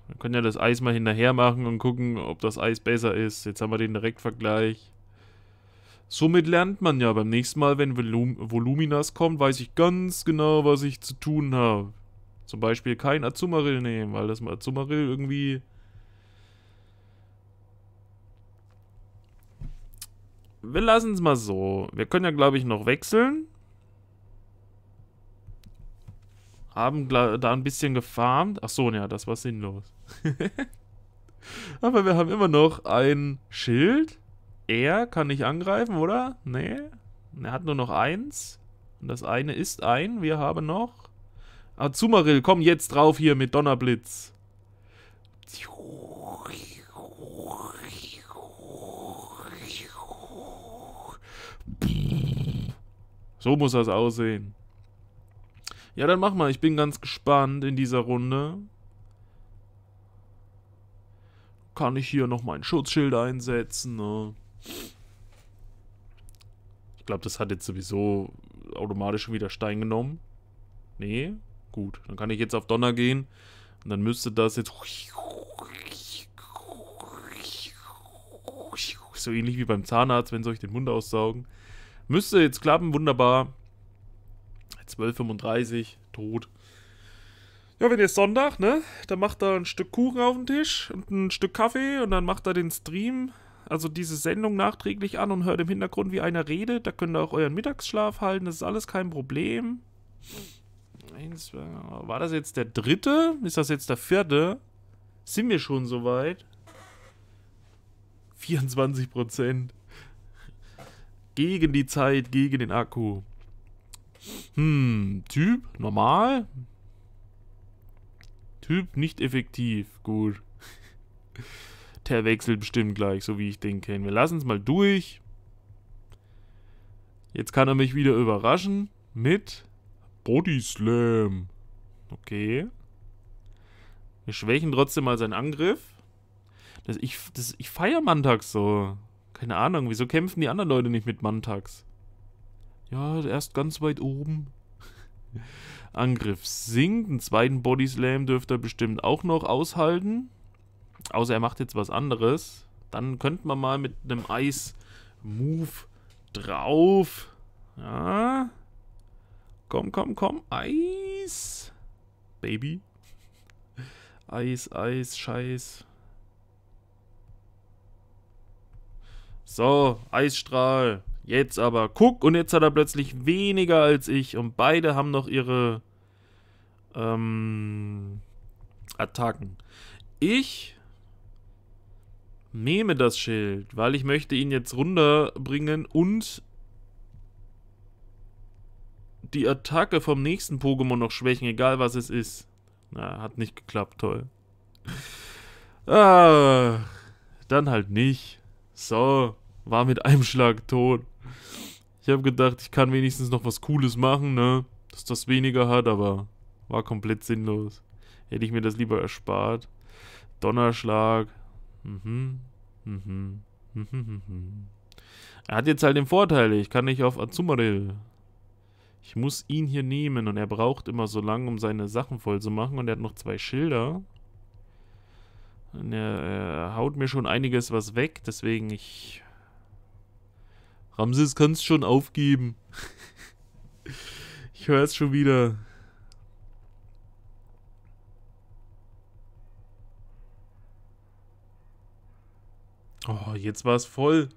Wir können ja das Eis mal hinterher machen und gucken, ob das Eis besser ist. Jetzt haben wir den Direktvergleich. Somit lernt man ja beim nächsten Mal, wenn Volum Voluminas kommt, weiß ich ganz genau, was ich zu tun habe. Zum Beispiel kein Azumarill nehmen, weil das Azumarill irgendwie... Wir lassen es mal so. Wir können ja, glaube ich, noch wechseln. Haben da ein bisschen gefarmt. Ach so, ja, das war sinnlos. Aber wir haben immer noch ein Schild. Er kann nicht angreifen, oder? Nee. Er hat nur noch eins. Und das eine ist ein. Wir haben noch... Azumarill, ah, komm jetzt drauf hier mit Donnerblitz. So muss das aussehen. Ja, dann mach mal. Ich bin ganz gespannt in dieser Runde. Kann ich hier noch mein Schutzschild einsetzen? Ne? Ich glaube, das hat jetzt sowieso automatisch schon wieder Stein genommen. Nee? Gut. Dann kann ich jetzt auf Donner gehen. Und dann müsste das jetzt... So ähnlich wie beim Zahnarzt, wenn sie euch den Mund aussaugen. Müsste jetzt klappen, wunderbar. 12,35, tot. Ja, wenn ihr Sonntag, ne? Dann macht er ein Stück Kuchen auf den Tisch und ein Stück Kaffee und dann macht er den Stream, also diese Sendung nachträglich an und hört im Hintergrund, wie einer redet. Da könnt ihr auch euren Mittagsschlaf halten, das ist alles kein Problem. War das jetzt der dritte? Ist das jetzt der vierte? Sind wir schon soweit? 24 Prozent. Gegen die Zeit, gegen den Akku. Hm, Typ, normal. Typ, nicht effektiv. Gut. Der wechselt bestimmt gleich, so wie ich den kenne. Wir lassen es mal durch. Jetzt kann er mich wieder überraschen mit Body Slam. Okay. Wir schwächen trotzdem mal seinen Angriff. Das, ich das, ich feiere Mantax so. Keine Ahnung, wieso kämpfen die anderen Leute nicht mit Mantax? Ja, erst ganz weit oben. Angriff sinkt. Einen zweiten Body Slam dürfte er bestimmt auch noch aushalten. Außer er macht jetzt was anderes. Dann könnte man mal mit einem Eis-Move drauf. Ja. Komm, komm, komm. Eis. Baby. Eis, Eis, Scheiß. So, Eisstrahl. Jetzt aber guck und jetzt hat er plötzlich weniger als ich und beide haben noch ihre ähm, Attacken. Ich nehme das Schild, weil ich möchte ihn jetzt runterbringen und die Attacke vom nächsten Pokémon noch schwächen, egal was es ist. Na, hat nicht geklappt, toll. ah, dann halt nicht. So, war mit einem Schlag tot. Ich habe gedacht, ich kann wenigstens noch was Cooles machen, ne? Dass das weniger hat, aber war komplett sinnlos. Hätte ich mir das lieber erspart. Donnerschlag. Mhm. Mhm. Mhm. mhm. mhm. Er hat jetzt halt den Vorteil, ich kann nicht auf Azumarill. Ich muss ihn hier nehmen und er braucht immer so lange, um seine Sachen voll zu machen. Und er hat noch zwei Schilder. Und er, er haut mir schon einiges was weg, deswegen ich Ramses, kannst schon aufgeben. ich höre es schon wieder. Oh, jetzt war es voll.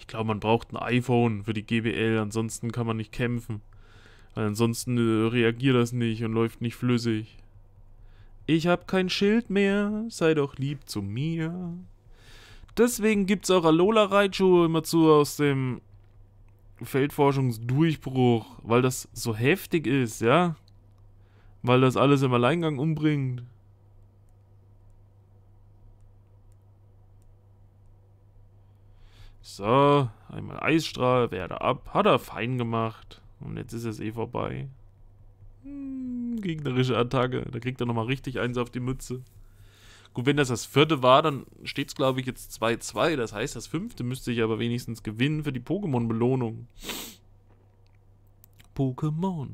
Ich glaube, man braucht ein iPhone für die GBL, ansonsten kann man nicht kämpfen. Weil ansonsten äh, reagiert das nicht und läuft nicht flüssig. Ich hab kein Schild mehr, sei doch lieb zu mir. Deswegen gibt es auch Alola Raichu immer zu aus dem Feldforschungsdurchbruch, weil das so heftig ist, ja? Weil das alles im Alleingang umbringt. So, einmal Eisstrahl, werde ab. Hat er fein gemacht. Und jetzt ist es eh vorbei. Hm, gegnerische Attacke. Da kriegt er nochmal richtig eins auf die Mütze. Gut, wenn das das vierte war, dann steht es, glaube ich, jetzt 2-2. Das heißt, das fünfte müsste ich aber wenigstens gewinnen für die Pokémon-Belohnung. Pokémon.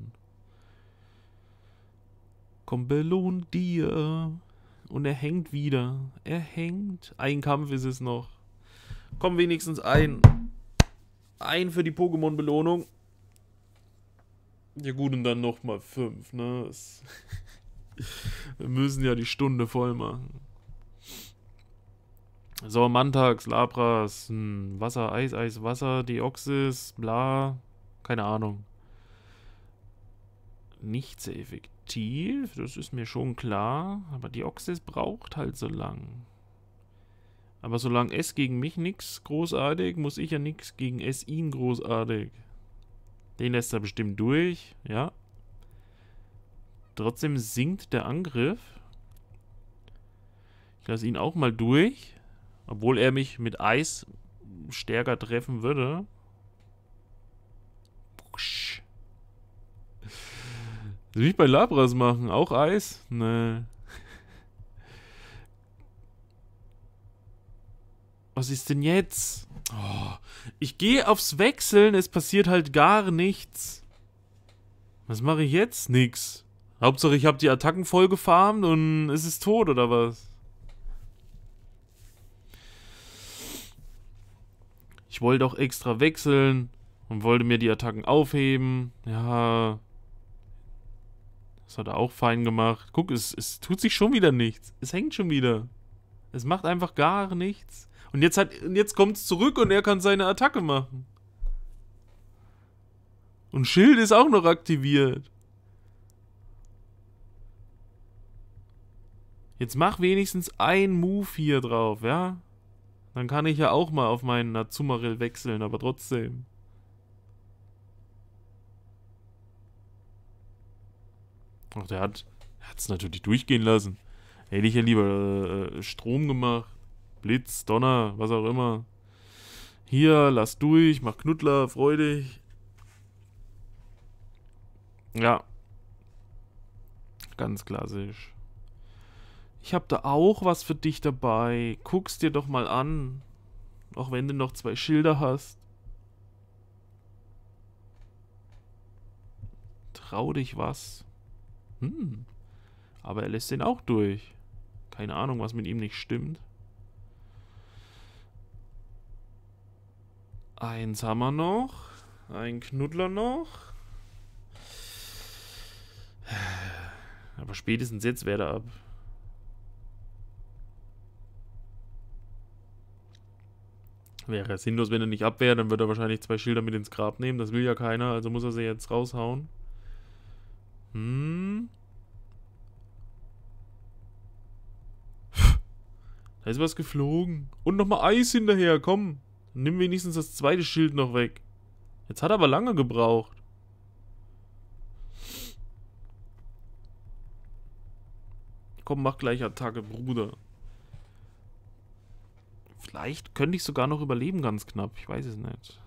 Komm, belohn dir. Und er hängt wieder. Er hängt. Ein Kampf ist es noch. Komm wenigstens ein. Ein für die Pokémon-Belohnung. Ja gut, und dann nochmal fünf, ne? Wir müssen ja die Stunde voll machen. So, Mantax, Labras, hm, Wasser, Eis, Eis, Wasser, Deoxys, bla. Keine Ahnung. Nicht sehr effektiv, das ist mir schon klar. Aber Deoxys braucht halt so lang. Aber solange es gegen mich nichts großartig, muss ich ja nichts gegen es ihn großartig. Den lässt er bestimmt durch, ja. Trotzdem sinkt der Angriff. Ich lasse ihn auch mal durch. Obwohl er mich mit Eis stärker treffen würde. Das will ich bei Labras machen. Auch Eis? Nee. Was ist denn jetzt? Oh, ich gehe aufs Wechseln, es passiert halt gar nichts. Was mache ich jetzt? Nix. Hauptsache ich habe die Attacken voll gefarmt und es ist tot oder was? Ich wollte auch extra wechseln und wollte mir die Attacken aufheben. Ja. Das hat er auch fein gemacht. Guck, es, es tut sich schon wieder nichts. Es hängt schon wieder. Es macht einfach gar nichts. Und jetzt, hat, jetzt kommt es zurück und er kann seine Attacke machen. Und Schild ist auch noch aktiviert. Jetzt mach wenigstens ein Move hier drauf, ja? Dann kann ich ja auch mal auf meinen Nazumarill wechseln, aber trotzdem. Ach, der hat es natürlich durchgehen lassen. Hätte ich ja lieber äh, Strom gemacht. Blitz, Donner, was auch immer. Hier, lass durch, mach Knuddler, freudig. Ja. Ganz klassisch. Ich habe da auch was für dich dabei. Guck's dir doch mal an. Auch wenn du noch zwei Schilder hast. Trau dich was. Hm. Aber er lässt den auch durch. Keine Ahnung, was mit ihm nicht stimmt. Eins haben wir noch. Ein Knuddler noch. Aber spätestens jetzt wäre er ab. Wäre sinnlos, wenn er nicht abwehrt, dann würde er wahrscheinlich zwei Schilder mit ins Grab nehmen. Das will ja keiner, also muss er sie jetzt raushauen. Hm. Da ist was geflogen. Und nochmal Eis hinterher, komm. Nimm wenigstens das zweite Schild noch weg. Jetzt hat er aber lange gebraucht. Komm, mach gleich Attacke, Bruder. Vielleicht könnte ich sogar noch überleben, ganz knapp. Ich weiß es nicht.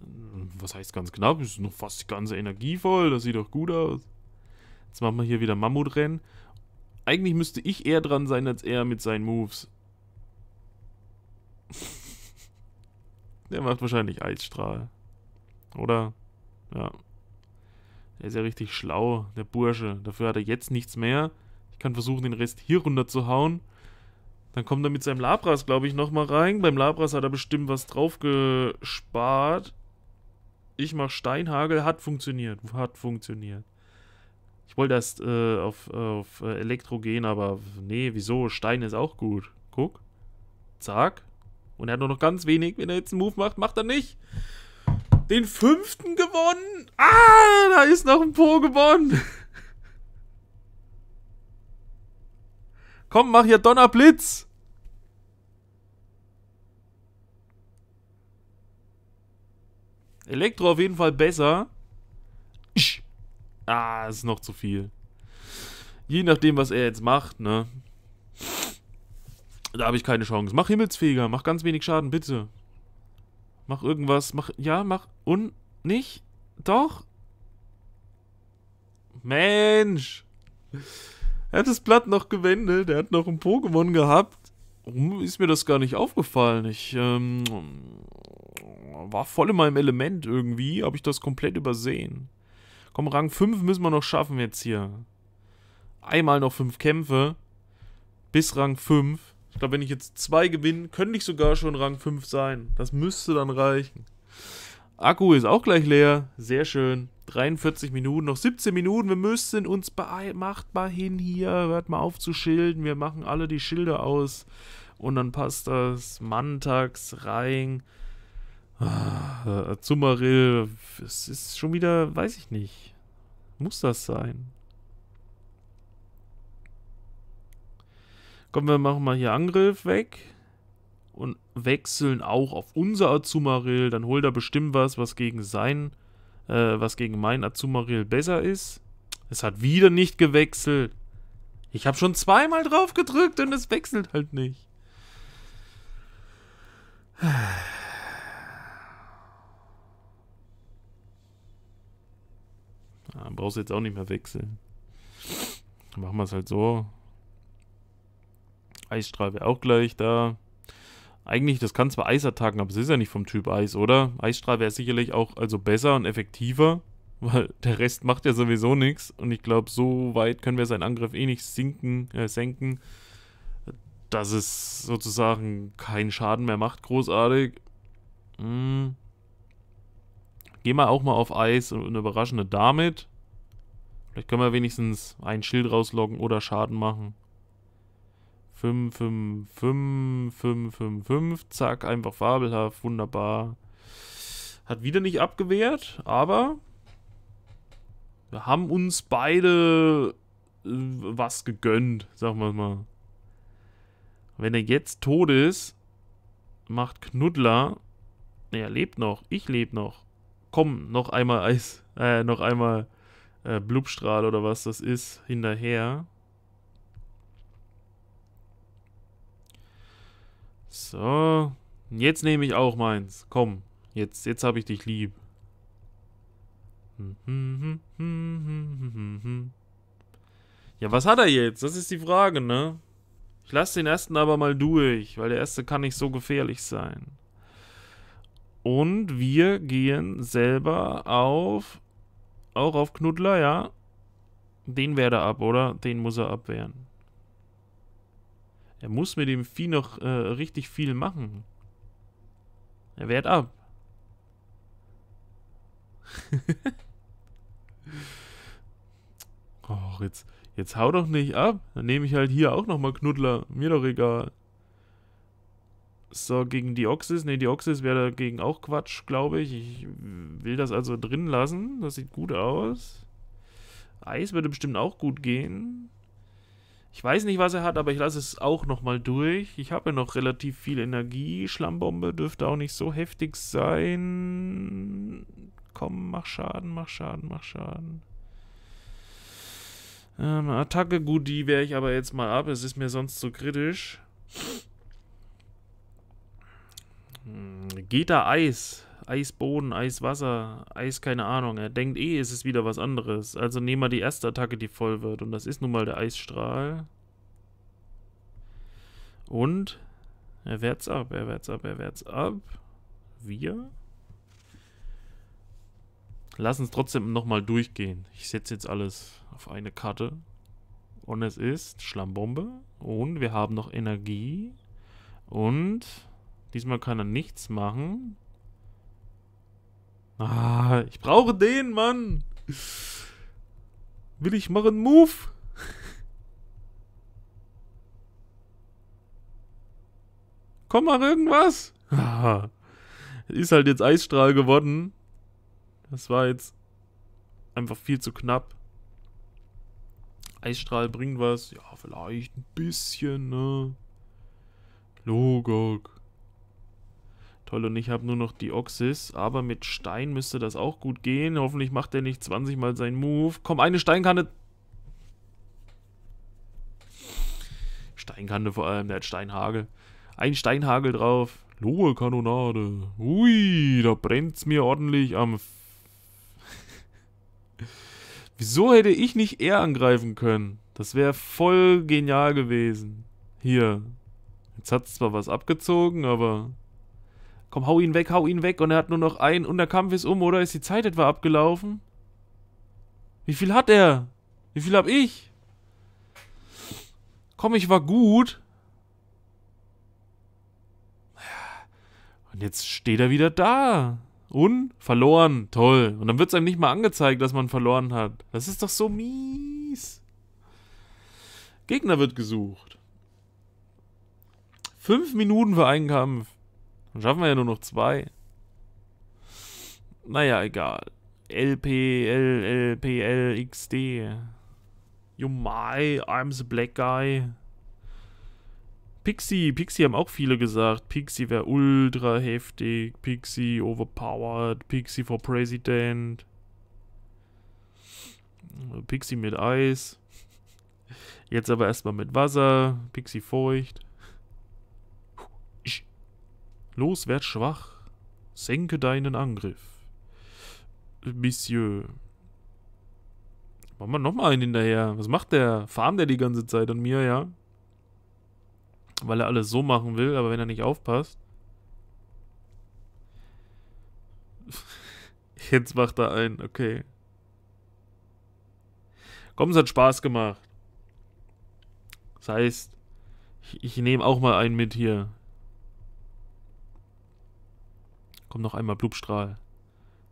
Hm, was heißt ganz knapp? Ist noch fast die ganze Energie voll. Das sieht doch gut aus. Jetzt machen wir hier wieder Mammutrennen. Eigentlich müsste ich eher dran sein, als er mit seinen Moves. Der macht wahrscheinlich Eisstrahl. Oder? Ja. Der ist ja richtig schlau, der Bursche. Dafür hat er jetzt nichts mehr. Ich kann versuchen, den Rest hier runter zu hauen. Dann kommt er mit seinem Labras, glaube ich, nochmal rein. Beim Labras hat er bestimmt was drauf gespart. Ich mach Steinhagel, hat funktioniert, hat funktioniert. Ich wollte erst äh, auf, auf äh, Elektro gehen, aber nee, wieso? Stein ist auch gut. Guck. Zack. Und er hat nur noch ganz wenig. Wenn er jetzt einen Move macht, macht er nicht. Den fünften gewonnen. Ah, da ist noch ein Po gewonnen. Komm, mach hier Donnerblitz. Elektro auf jeden Fall besser. Ah, ist noch zu viel. Je nachdem, was er jetzt macht, ne? Da habe ich keine Chance. Mach Himmelsfeger, mach ganz wenig Schaden, bitte. Mach irgendwas, mach... Ja, mach... Und... Nicht? Doch? Mensch! Er hat das Blatt noch gewendet, er hat noch ein Pokémon gehabt. Warum hm, ist mir das gar nicht aufgefallen? Ich ähm, war voll in meinem Element irgendwie, habe ich das komplett übersehen. Komm, Rang 5 müssen wir noch schaffen jetzt hier. Einmal noch 5 Kämpfe. Bis Rang 5. Ich glaube, wenn ich jetzt 2 gewinne, könnte ich sogar schon Rang 5 sein. Das müsste dann reichen. Akku ist auch gleich leer. Sehr schön. 43 Minuten, noch 17 Minuten. Wir müssen uns beeilen. Macht mal hin hier. Hört mal auf zu schilden. Wir machen alle die Schilder aus. Und dann passt das. Mantax, Rhein, ah, Zumarill. Es ist schon wieder, weiß ich nicht. Muss das sein? Komm, wir machen mal hier Angriff weg und wechseln auch auf unser Azumarill. Dann holt er bestimmt was, was gegen sein, äh, was gegen mein Azumarill besser ist. Es hat wieder nicht gewechselt. Ich habe schon zweimal drauf gedrückt und es wechselt halt nicht. Ja, ah, brauchst du jetzt auch nicht mehr wechseln. Dann machen wir es halt so. Eisstrahl wäre auch gleich da. Eigentlich, das kann zwar Eisattacken, aber es ist ja nicht vom Typ Eis, oder? Eisstrahl wäre sicherlich auch also besser und effektiver, weil der Rest macht ja sowieso nichts. Und ich glaube, so weit können wir seinen Angriff eh nicht sinken, äh, senken, dass es sozusagen keinen Schaden mehr macht, großartig. Hm. Geh mal auch mal auf Eis und eine überraschende damit. Vielleicht können wir wenigstens ein Schild rauslocken oder Schaden machen. 5, 5, 5, 5, 5, 5. Zack, einfach fabelhaft, wunderbar. Hat wieder nicht abgewehrt, aber wir haben uns beide äh, was gegönnt, sagen wir mal. Wenn er jetzt tot ist, macht Knuddler. Er lebt noch, ich lebe noch. Komm, noch einmal Eis, äh, noch einmal äh, Blubstrahl oder was das ist, hinterher. So. Jetzt nehme ich auch meins. Komm. Jetzt, jetzt habe ich dich lieb. Ja, was hat er jetzt? Das ist die Frage, ne? Ich lasse den ersten aber mal durch, weil der erste kann nicht so gefährlich sein. Und wir gehen selber auf... Auch auf Knuddler, ja. Den werde er ab, oder? Den muss er abwehren. Er muss mit dem Vieh noch äh, richtig viel machen. Er wehrt ab. Och, jetzt, jetzt hau doch nicht ab. Dann nehme ich halt hier auch nochmal Knuddler. Mir doch egal. So, gegen die Oxys. Ne, die Oxys wäre dagegen auch Quatsch, glaube ich. Ich will das also drin lassen. Das sieht gut aus. Eis würde bestimmt auch gut gehen. Ich weiß nicht, was er hat, aber ich lasse es auch nochmal durch. Ich habe ja noch relativ viel Energie. Schlammbombe dürfte auch nicht so heftig sein. Komm, mach Schaden, mach Schaden, mach Schaden. Ähm, Attacke, gut, die wehre ich aber jetzt mal ab. Es ist mir sonst zu so kritisch. Hm, Geht da Eis. Eisboden, Eiswasser, Eis, keine Ahnung. Er denkt eh, es ist wieder was anderes. Also nehmen wir die erste Attacke, die voll wird. Und das ist nun mal der Eisstrahl. Und er wärts ab, er wärts ab, er wärts ab. Wir lass uns trotzdem nochmal durchgehen. Ich setze jetzt alles auf eine Karte. Und es ist Schlammbombe. Und wir haben noch Energie. Und diesmal kann er nichts machen. Ah, ich brauche den, Mann. Will ich machen Move? Komm mal irgendwas. Ah, ist halt jetzt Eisstrahl geworden. Das war jetzt einfach viel zu knapp. Eisstrahl bringt was. Ja, vielleicht ein bisschen, ne? Logok. Toll, und ich habe nur noch die Oxys, aber mit Stein müsste das auch gut gehen. Hoffentlich macht er nicht 20 mal seinen Move. Komm, eine Steinkanne. Steinkanne vor allem, der hat Steinhagel. Ein Steinhagel drauf. Lohe Kanonade. Ui, da brennt's mir ordentlich am... F Wieso hätte ich nicht er angreifen können? Das wäre voll genial gewesen. Hier. Jetzt hat's zwar was abgezogen, aber... Komm, hau ihn weg, hau ihn weg. Und er hat nur noch einen. Und der Kampf ist um, oder? Ist die Zeit etwa abgelaufen? Wie viel hat er? Wie viel hab ich? Komm, ich war gut. Und jetzt steht er wieder da. Und? Verloren. Toll. Und dann wird es einem nicht mal angezeigt, dass man verloren hat. Das ist doch so mies. Gegner wird gesucht. Fünf Minuten für einen Kampf. Dann schaffen wir ja nur noch zwei. Naja, egal. LP, L, LP, L, XD. You my, I'm the black guy. Pixie, Pixie haben auch viele gesagt. Pixie wäre ultra heftig. Pixie overpowered. Pixie for President. Pixie mit Eis. Jetzt aber erstmal mit Wasser. Pixie feucht. Los, werd schwach, senke deinen Angriff. Monsieur. Machen wir nochmal einen hinterher. Was macht der? Farmt der die ganze Zeit an mir, ja? Weil er alles so machen will, aber wenn er nicht aufpasst. Jetzt macht er einen, okay. Komm, es hat Spaß gemacht. Das heißt, ich, ich nehme auch mal einen mit hier. kommt noch einmal Blutstrahl.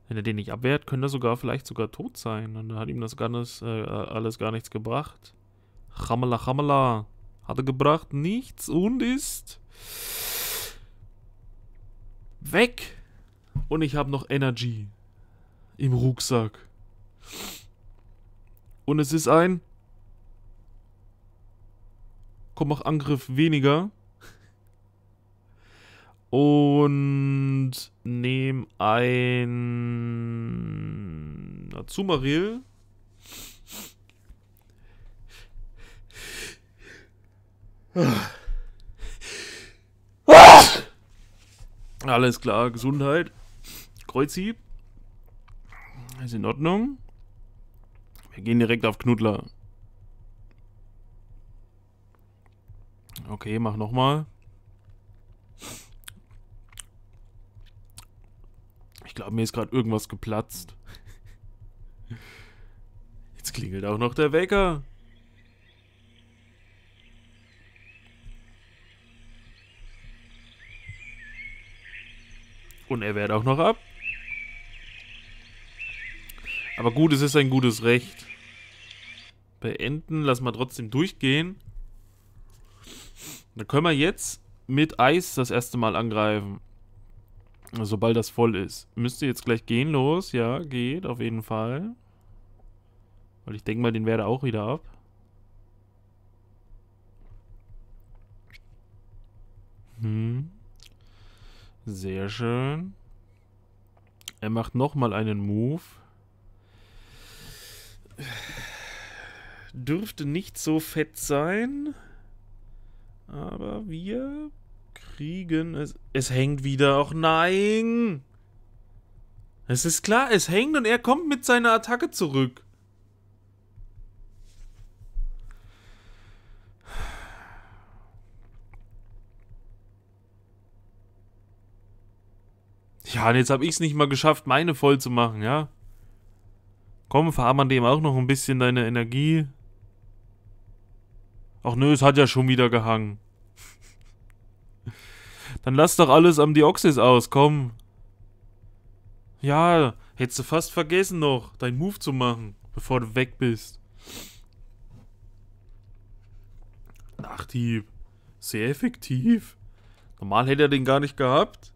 Wenn er den nicht abwehrt, könnte er sogar vielleicht sogar tot sein. Und dann hat ihm das gar äh, alles gar nichts gebracht. Chamala, chamala. Hat er gebracht nichts und ist weg. Und ich habe noch Energy im Rucksack. Und es ist ein... Komm, mach Angriff weniger. Und nehme ein Azumarill. Alles klar, Gesundheit. Kreuzhieb. Ist in Ordnung. Wir gehen direkt auf Knuddler. Okay, mach nochmal. Ich glaube, mir ist gerade irgendwas geplatzt. Jetzt klingelt auch noch der Wecker. Und er wehrt auch noch ab. Aber gut, es ist ein gutes Recht. Beenden, lass mal trotzdem durchgehen. Dann können wir jetzt mit Eis das erste Mal angreifen. Sobald das voll ist. Müsste jetzt gleich gehen los. Ja, geht auf jeden Fall. Weil ich denke mal, den werde auch wieder ab. Hm. Sehr schön. Er macht nochmal einen Move. Dürfte nicht so fett sein. Aber wir kriegen es. Es hängt wieder. Och nein! Es ist klar, es hängt und er kommt mit seiner Attacke zurück. Ja, und jetzt habe ich es nicht mal geschafft, meine voll zu machen, ja? Komm, fahr man dem auch noch ein bisschen deine Energie. Ach nö, es hat ja schon wieder gehangen. Dann lass doch alles am Dioxys aus, komm. Ja, hättest du fast vergessen noch, deinen Move zu machen, bevor du weg bist. Nachthieb. Sehr effektiv. Normal hätte er den gar nicht gehabt.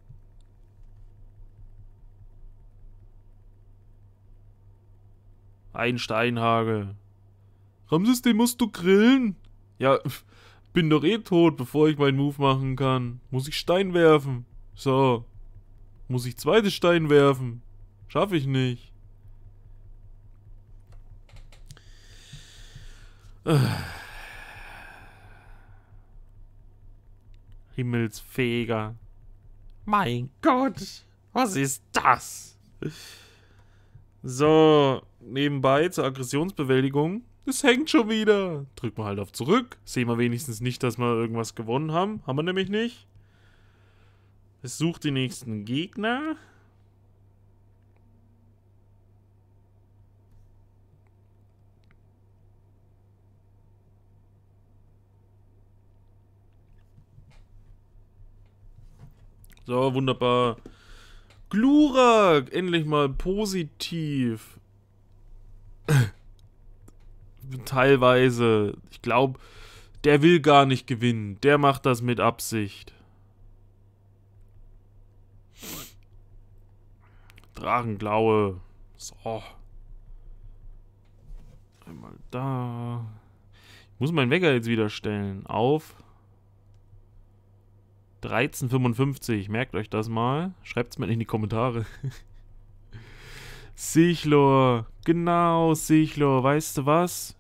Ein Steinhagel. Ramses, den musst du grillen. Ja, pff bin doch eh tot, bevor ich meinen Move machen kann. Muss ich Stein werfen. So. Muss ich zweite Stein werfen. Schaffe ich nicht. Himmelsfeger. Mein Gott, was ist das? So, nebenbei zur Aggressionsbewältigung. Es hängt schon wieder. Drücken wir halt auf zurück. Sehen wir wenigstens nicht, dass wir irgendwas gewonnen haben. Haben wir nämlich nicht. Es sucht die nächsten Gegner. So, wunderbar. Glurak, endlich mal positiv teilweise. Ich glaube, der will gar nicht gewinnen. Der macht das mit Absicht. Drachenglaue. So. Einmal da. Ich muss meinen Wecker jetzt wieder stellen. Auf 1355. Merkt euch das mal. Schreibt es mir in die Kommentare. Sichlor. Genau, Sichlor. Weißt du was?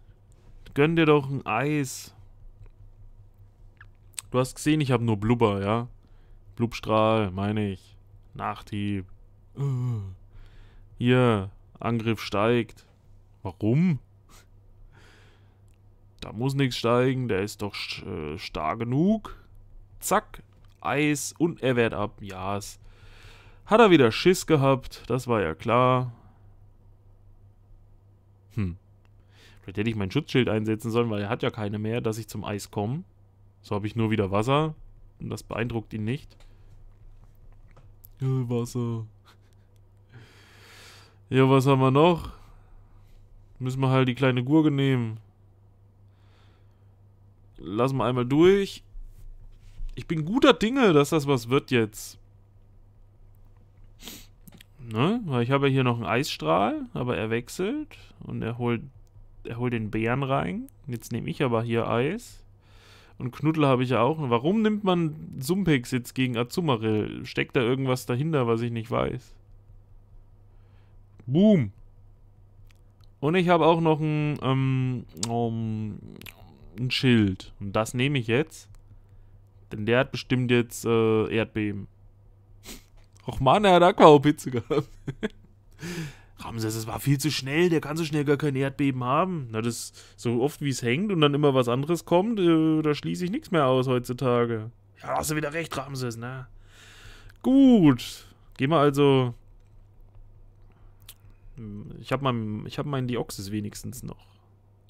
gönn dir doch ein Eis. Du hast gesehen, ich habe nur Blubber, ja? Blubstrahl, meine ich. Nachtrieb. Hier, Angriff steigt. Warum? Da muss nichts steigen, der ist doch äh, starr genug. Zack, Eis und er wehrt ab. Ja, es hat er wieder Schiss gehabt, das war ja klar. Hm. Vielleicht hätte ich mein Schutzschild einsetzen sollen, weil er hat ja keine mehr, dass ich zum Eis komme. So habe ich nur wieder Wasser. Und das beeindruckt ihn nicht. Äh, Wasser. Ja, was haben wir noch? Müssen wir halt die kleine Gurke nehmen. Lassen wir einmal durch. Ich bin guter Dinge, dass das was wird jetzt. Ne? Weil ich habe ja hier noch einen Eisstrahl, aber er wechselt und er holt er holt den Bären rein. Jetzt nehme ich aber hier Eis. Und Knuddel habe ich ja auch. warum nimmt man Sumpex jetzt gegen Azumarill? Steckt da irgendwas dahinter, was ich nicht weiß? Boom. Und ich habe auch noch ein, ähm, um, ein Schild. Und das nehme ich jetzt. Denn der hat bestimmt jetzt äh, Erdbeben. Och man, er hat Aquaopitze gehabt. Ramses, es war viel zu schnell, der kann so schnell gar kein Erdbeben haben. Na, das so oft wie es hängt und dann immer was anderes kommt, äh, da schließe ich nichts mehr aus heutzutage. Ja, da hast du wieder recht, Ramses, ne? Gut. Gehen wir also. Hm, ich habe meinen, ich habe meinen wenigstens noch.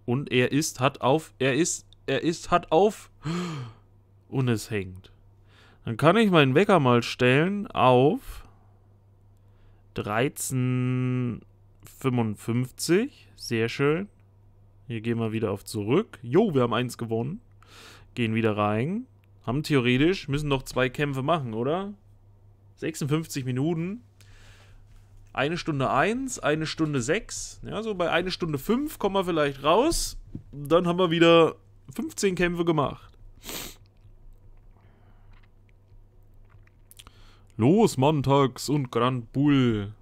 Und er ist, hat auf, er ist, er ist, hat auf. Und es hängt. Dann kann ich meinen Wecker mal stellen auf 1355. Sehr schön. Hier gehen wir wieder auf zurück. Jo, wir haben eins gewonnen. Gehen wieder rein. Haben theoretisch, müssen noch zwei Kämpfe machen, oder? 56 Minuten. Eine Stunde 1, eine Stunde 6. Ja, so bei einer Stunde 5 kommen wir vielleicht raus. Dann haben wir wieder 15 Kämpfe gemacht. Los Montags und Grand Bull.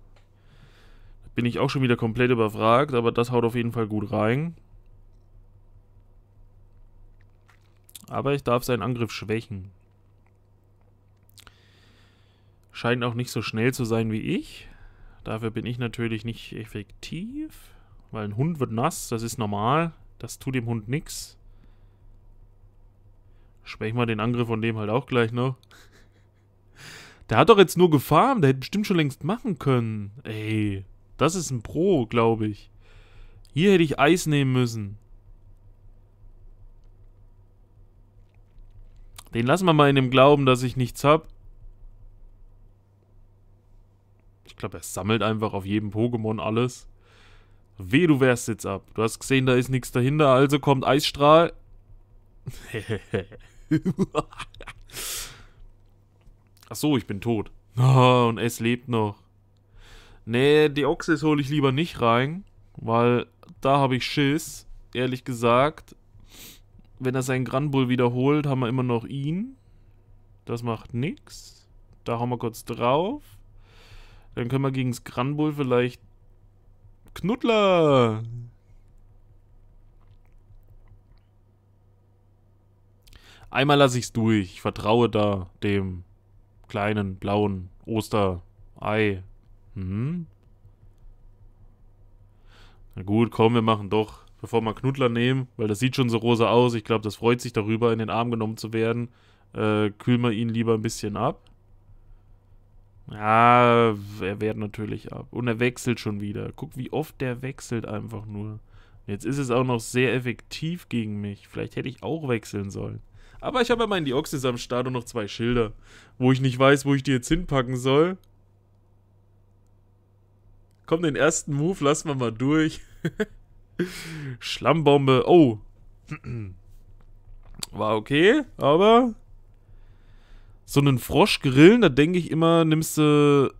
Bin ich auch schon wieder komplett überfragt, aber das haut auf jeden Fall gut rein. Aber ich darf seinen Angriff schwächen. Scheint auch nicht so schnell zu sein wie ich. Dafür bin ich natürlich nicht effektiv. Weil ein Hund wird nass, das ist normal. Das tut dem Hund nichts. Schwächen wir den Angriff von dem halt auch gleich noch. Der hat doch jetzt nur gefarmt. Der hätte bestimmt schon längst machen können. Ey, das ist ein Pro, glaube ich. Hier hätte ich Eis nehmen müssen. Den lassen wir mal in dem Glauben, dass ich nichts habe. Ich glaube, er sammelt einfach auf jedem Pokémon alles. Weh, du wärst jetzt ab. Du hast gesehen, da ist nichts dahinter, also kommt Eisstrahl. Ach so, ich bin tot. Oh, und es lebt noch. Nee, die Ochsis hole ich lieber nicht rein, weil da habe ich Schiss, ehrlich gesagt. Wenn er seinen Granbull wiederholt, haben wir immer noch ihn. Das macht nichts. Da haben wir kurz drauf. Dann können wir gegen das Granbull vielleicht... Knuddler! Einmal lasse ich es durch. Ich vertraue da dem kleinen blauen Osterei. Hm. Na gut, komm, wir machen doch, bevor wir Knuddler nehmen, weil das sieht schon so rosa aus. Ich glaube, das freut sich darüber, in den Arm genommen zu werden. Äh, kühlen wir ihn lieber ein bisschen ab. Ja, er wehrt natürlich ab. Und er wechselt schon wieder. Guck, wie oft der wechselt einfach nur. Jetzt ist es auch noch sehr effektiv gegen mich. Vielleicht hätte ich auch wechseln sollen. Aber ich habe ja meinen Dioxys am Start und noch zwei Schilder, wo ich nicht weiß, wo ich die jetzt hinpacken soll. Komm, den ersten Move lassen wir mal durch. Schlammbombe. Oh. War okay, aber so einen Frosch grillen, da denke ich immer, nimmst du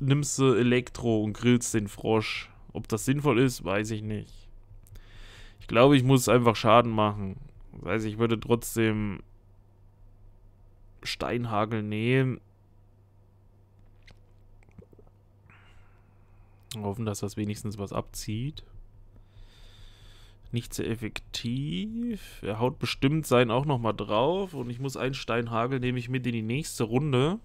nimmst du Elektro und grillst den Frosch. Ob das sinnvoll ist, weiß ich nicht. Ich glaube, ich muss einfach Schaden machen. Das heißt, ich würde trotzdem Steinhagel nehmen. Hoffen, dass das wenigstens was abzieht. Nicht sehr effektiv. Er haut bestimmt seinen auch nochmal drauf. Und ich muss einen Steinhagel nehme ich mit in die nächste Runde.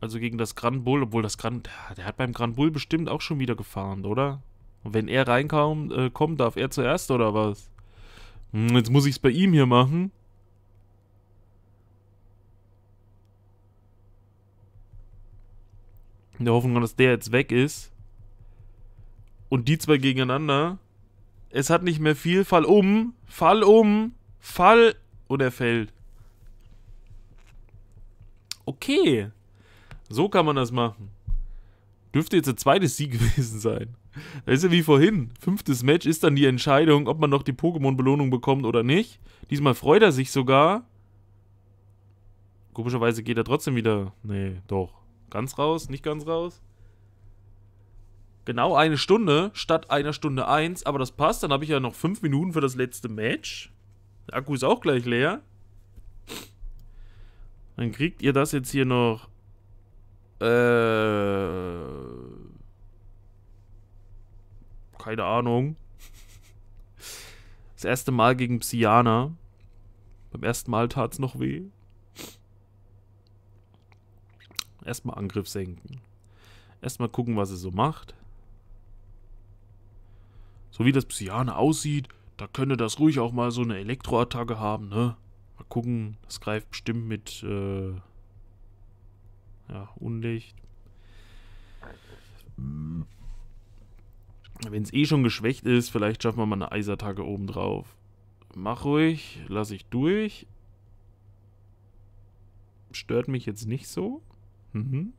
Also gegen das Grand Bull, obwohl das Grand... Der hat beim Grand Bull bestimmt auch schon wieder gefahren, oder? Und wenn er reinkommt, äh, kommt, darf er zuerst, oder was? Hm, jetzt muss ich es bei ihm hier machen. In der Hoffnung, dass der jetzt weg ist. Und die zwei gegeneinander. Es hat nicht mehr viel. Fall um. Fall um. Fall. Und er fällt. Okay. So kann man das machen. Dürfte jetzt der zweite Sieg gewesen sein. Das ist ja wie vorhin. Fünftes Match ist dann die Entscheidung, ob man noch die Pokémon-Belohnung bekommt oder nicht. Diesmal freut er sich sogar. Komischerweise geht er trotzdem wieder. Nee, doch. Ganz raus, nicht ganz raus. Genau eine Stunde statt einer Stunde eins, aber das passt. Dann habe ich ja noch fünf Minuten für das letzte Match. Der Akku ist auch gleich leer. Dann kriegt ihr das jetzt hier noch. Äh keine Ahnung. Das erste Mal gegen Psyana. Beim ersten Mal tat es noch weh. Erstmal Angriff senken. Erstmal gucken, was er so macht. So wie das Psyana aussieht, da könnte das ruhig auch mal so eine Elektroattacke haben, ne? Mal gucken, das greift bestimmt mit, äh, ja, Unlicht. Wenn es eh schon geschwächt ist, vielleicht schaffen wir mal eine Eisattacke obendrauf. Mach ruhig, lass ich durch. Stört mich jetzt nicht so. Mhm.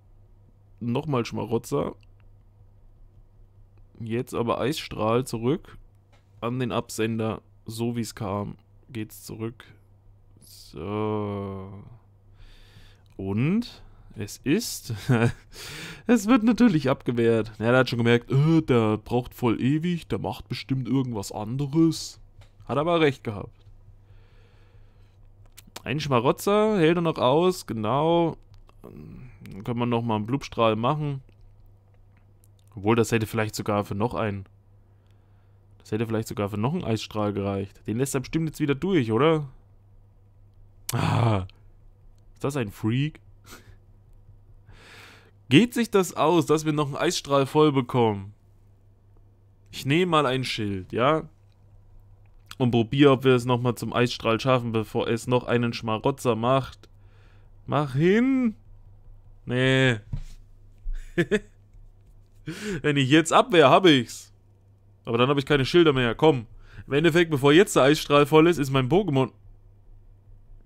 Nochmal Schmarotzer. Jetzt aber Eisstrahl zurück an den Absender, so wie es kam. Geht's zurück. So. Und? Es ist. es wird natürlich abgewehrt. er hat schon gemerkt, äh, der braucht voll ewig, der macht bestimmt irgendwas anderes. Hat aber recht gehabt. Ein Schmarotzer hält er noch aus, genau. Dann kann man nochmal einen Blubstrahl machen. Obwohl, das hätte vielleicht sogar für noch einen. Das hätte vielleicht sogar für noch einen Eisstrahl gereicht. Den lässt er bestimmt jetzt wieder durch, oder? Ah. Ist das ein Freak? Geht sich das aus, dass wir noch einen Eisstrahl voll bekommen? Ich nehme mal ein Schild, ja? Und probiere, ob wir es nochmal zum Eisstrahl schaffen, bevor es noch einen Schmarotzer macht. Mach hin! Nee. Wenn ich jetzt abwehr, habe ich's. Aber dann habe ich keine Schilder mehr. Komm. Im Endeffekt, bevor jetzt der Eisstrahl voll ist, ist mein Pokémon...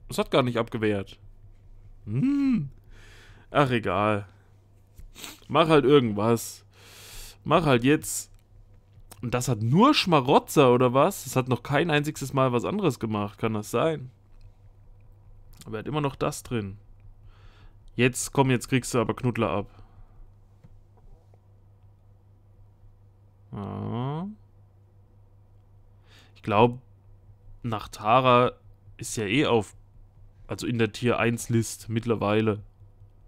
Es hat gar nicht abgewehrt. Hm. Ach, egal. Mach halt irgendwas. Mach halt jetzt. Und das hat nur Schmarotzer oder was? Das hat noch kein einziges Mal was anderes gemacht. Kann das sein? Aber er hat immer noch das drin. Jetzt, komm, jetzt kriegst du aber Knuddler ab. Ja. Ich glaube, nach Tara ist ja eh auf, also in der Tier 1 List mittlerweile.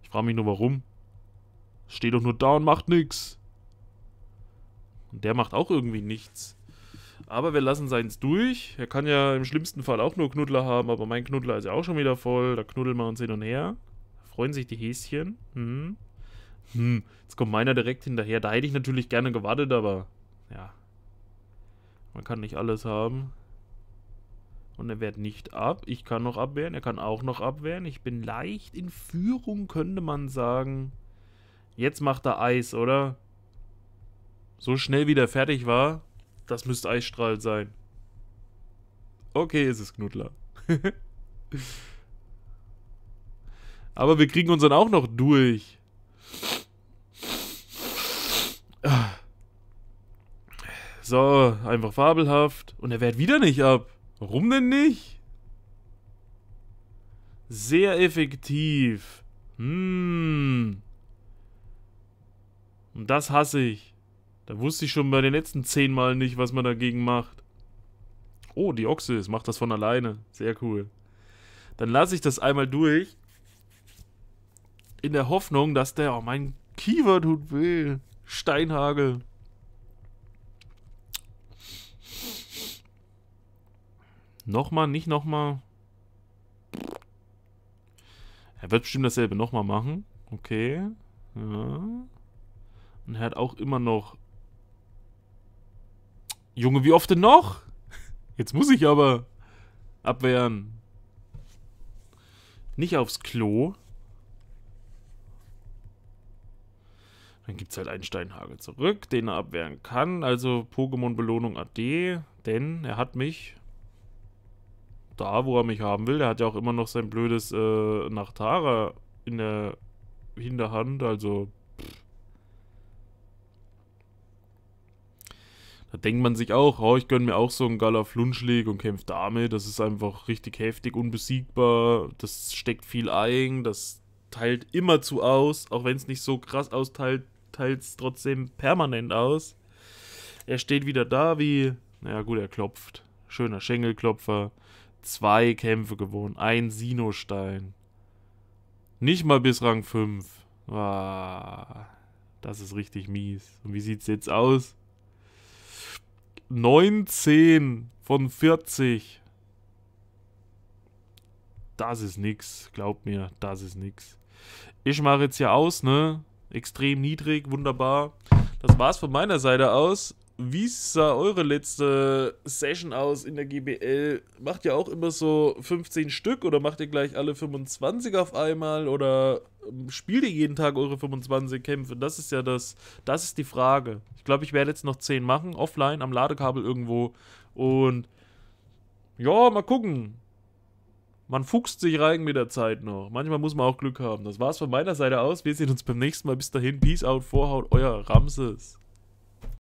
Ich frage mich nur warum. Steht doch nur da und macht nix. Und der macht auch irgendwie nichts. Aber wir lassen seins durch. Er kann ja im schlimmsten Fall auch nur Knuddler haben, aber mein Knuddler ist ja auch schon wieder voll. Da knuddeln wir uns hin und her. Da freuen sich die Häschen. Hm. Hm, jetzt kommt meiner direkt hinterher. Da hätte ich natürlich gerne gewartet, aber ja. Man kann nicht alles haben. Und er wehrt nicht ab. Ich kann noch abwehren. Er kann auch noch abwehren. Ich bin leicht in Führung, könnte man sagen. Jetzt macht er Eis, oder? So schnell wie der fertig war, das müsste Eisstrahl sein. Okay, ist es ist Knuddler. Aber wir kriegen uns dann auch noch durch. So, einfach fabelhaft. Und er wehrt wieder nicht ab. Warum denn nicht? Sehr effektiv. Hm. Und das hasse ich. Da wusste ich schon bei den letzten zehn Mal nicht, was man dagegen macht. Oh, die Ochse ist, macht das von alleine. Sehr cool. Dann lasse ich das einmal durch. In der Hoffnung, dass der... Oh, mein Kiefer tut weh. Steinhagel. Nochmal, nicht nochmal. Er wird bestimmt dasselbe nochmal machen. Okay. Ja. Und er hat auch immer noch. Junge, wie oft denn noch? Jetzt muss ich aber abwehren. Nicht aufs Klo. Dann gibt es halt einen Steinhagel zurück, den er abwehren kann. Also Pokémon-Belohnung AD, denn er hat mich da, wo er mich haben will. Der hat ja auch immer noch sein blödes äh, Nachtara in der Hinterhand, also Da denkt man sich auch, oh, ich gönne mir auch so einen Gala Flunschlig und kämpfe damit. Das ist einfach richtig heftig, unbesiegbar. Das steckt viel ein. Das teilt immer zu aus. Auch wenn es nicht so krass austeilt, teilt es trotzdem permanent aus. Er steht wieder da wie. Naja, gut, er klopft. Schöner Schenkelklopfer. Zwei Kämpfe gewonnen. Ein Sinostein. Nicht mal bis Rang 5. Ah, das ist richtig mies. Und wie sieht es jetzt aus? 19 von 40. Das ist nix, glaubt mir, das ist nix. Ich mache jetzt hier aus, ne? Extrem niedrig, wunderbar. Das war's von meiner Seite aus wie sah eure letzte Session aus in der GBL? Macht ihr auch immer so 15 Stück oder macht ihr gleich alle 25 auf einmal oder ähm, spielt ihr jeden Tag eure 25 Kämpfe? Das ist ja das, das ist die Frage. Ich glaube, ich werde jetzt noch 10 machen, offline, am Ladekabel irgendwo und ja, mal gucken. Man fuchst sich rein mit der Zeit noch. Manchmal muss man auch Glück haben. Das war's von meiner Seite aus. Wir sehen uns beim nächsten Mal. Bis dahin. Peace out, Vorhaut, euer Ramses.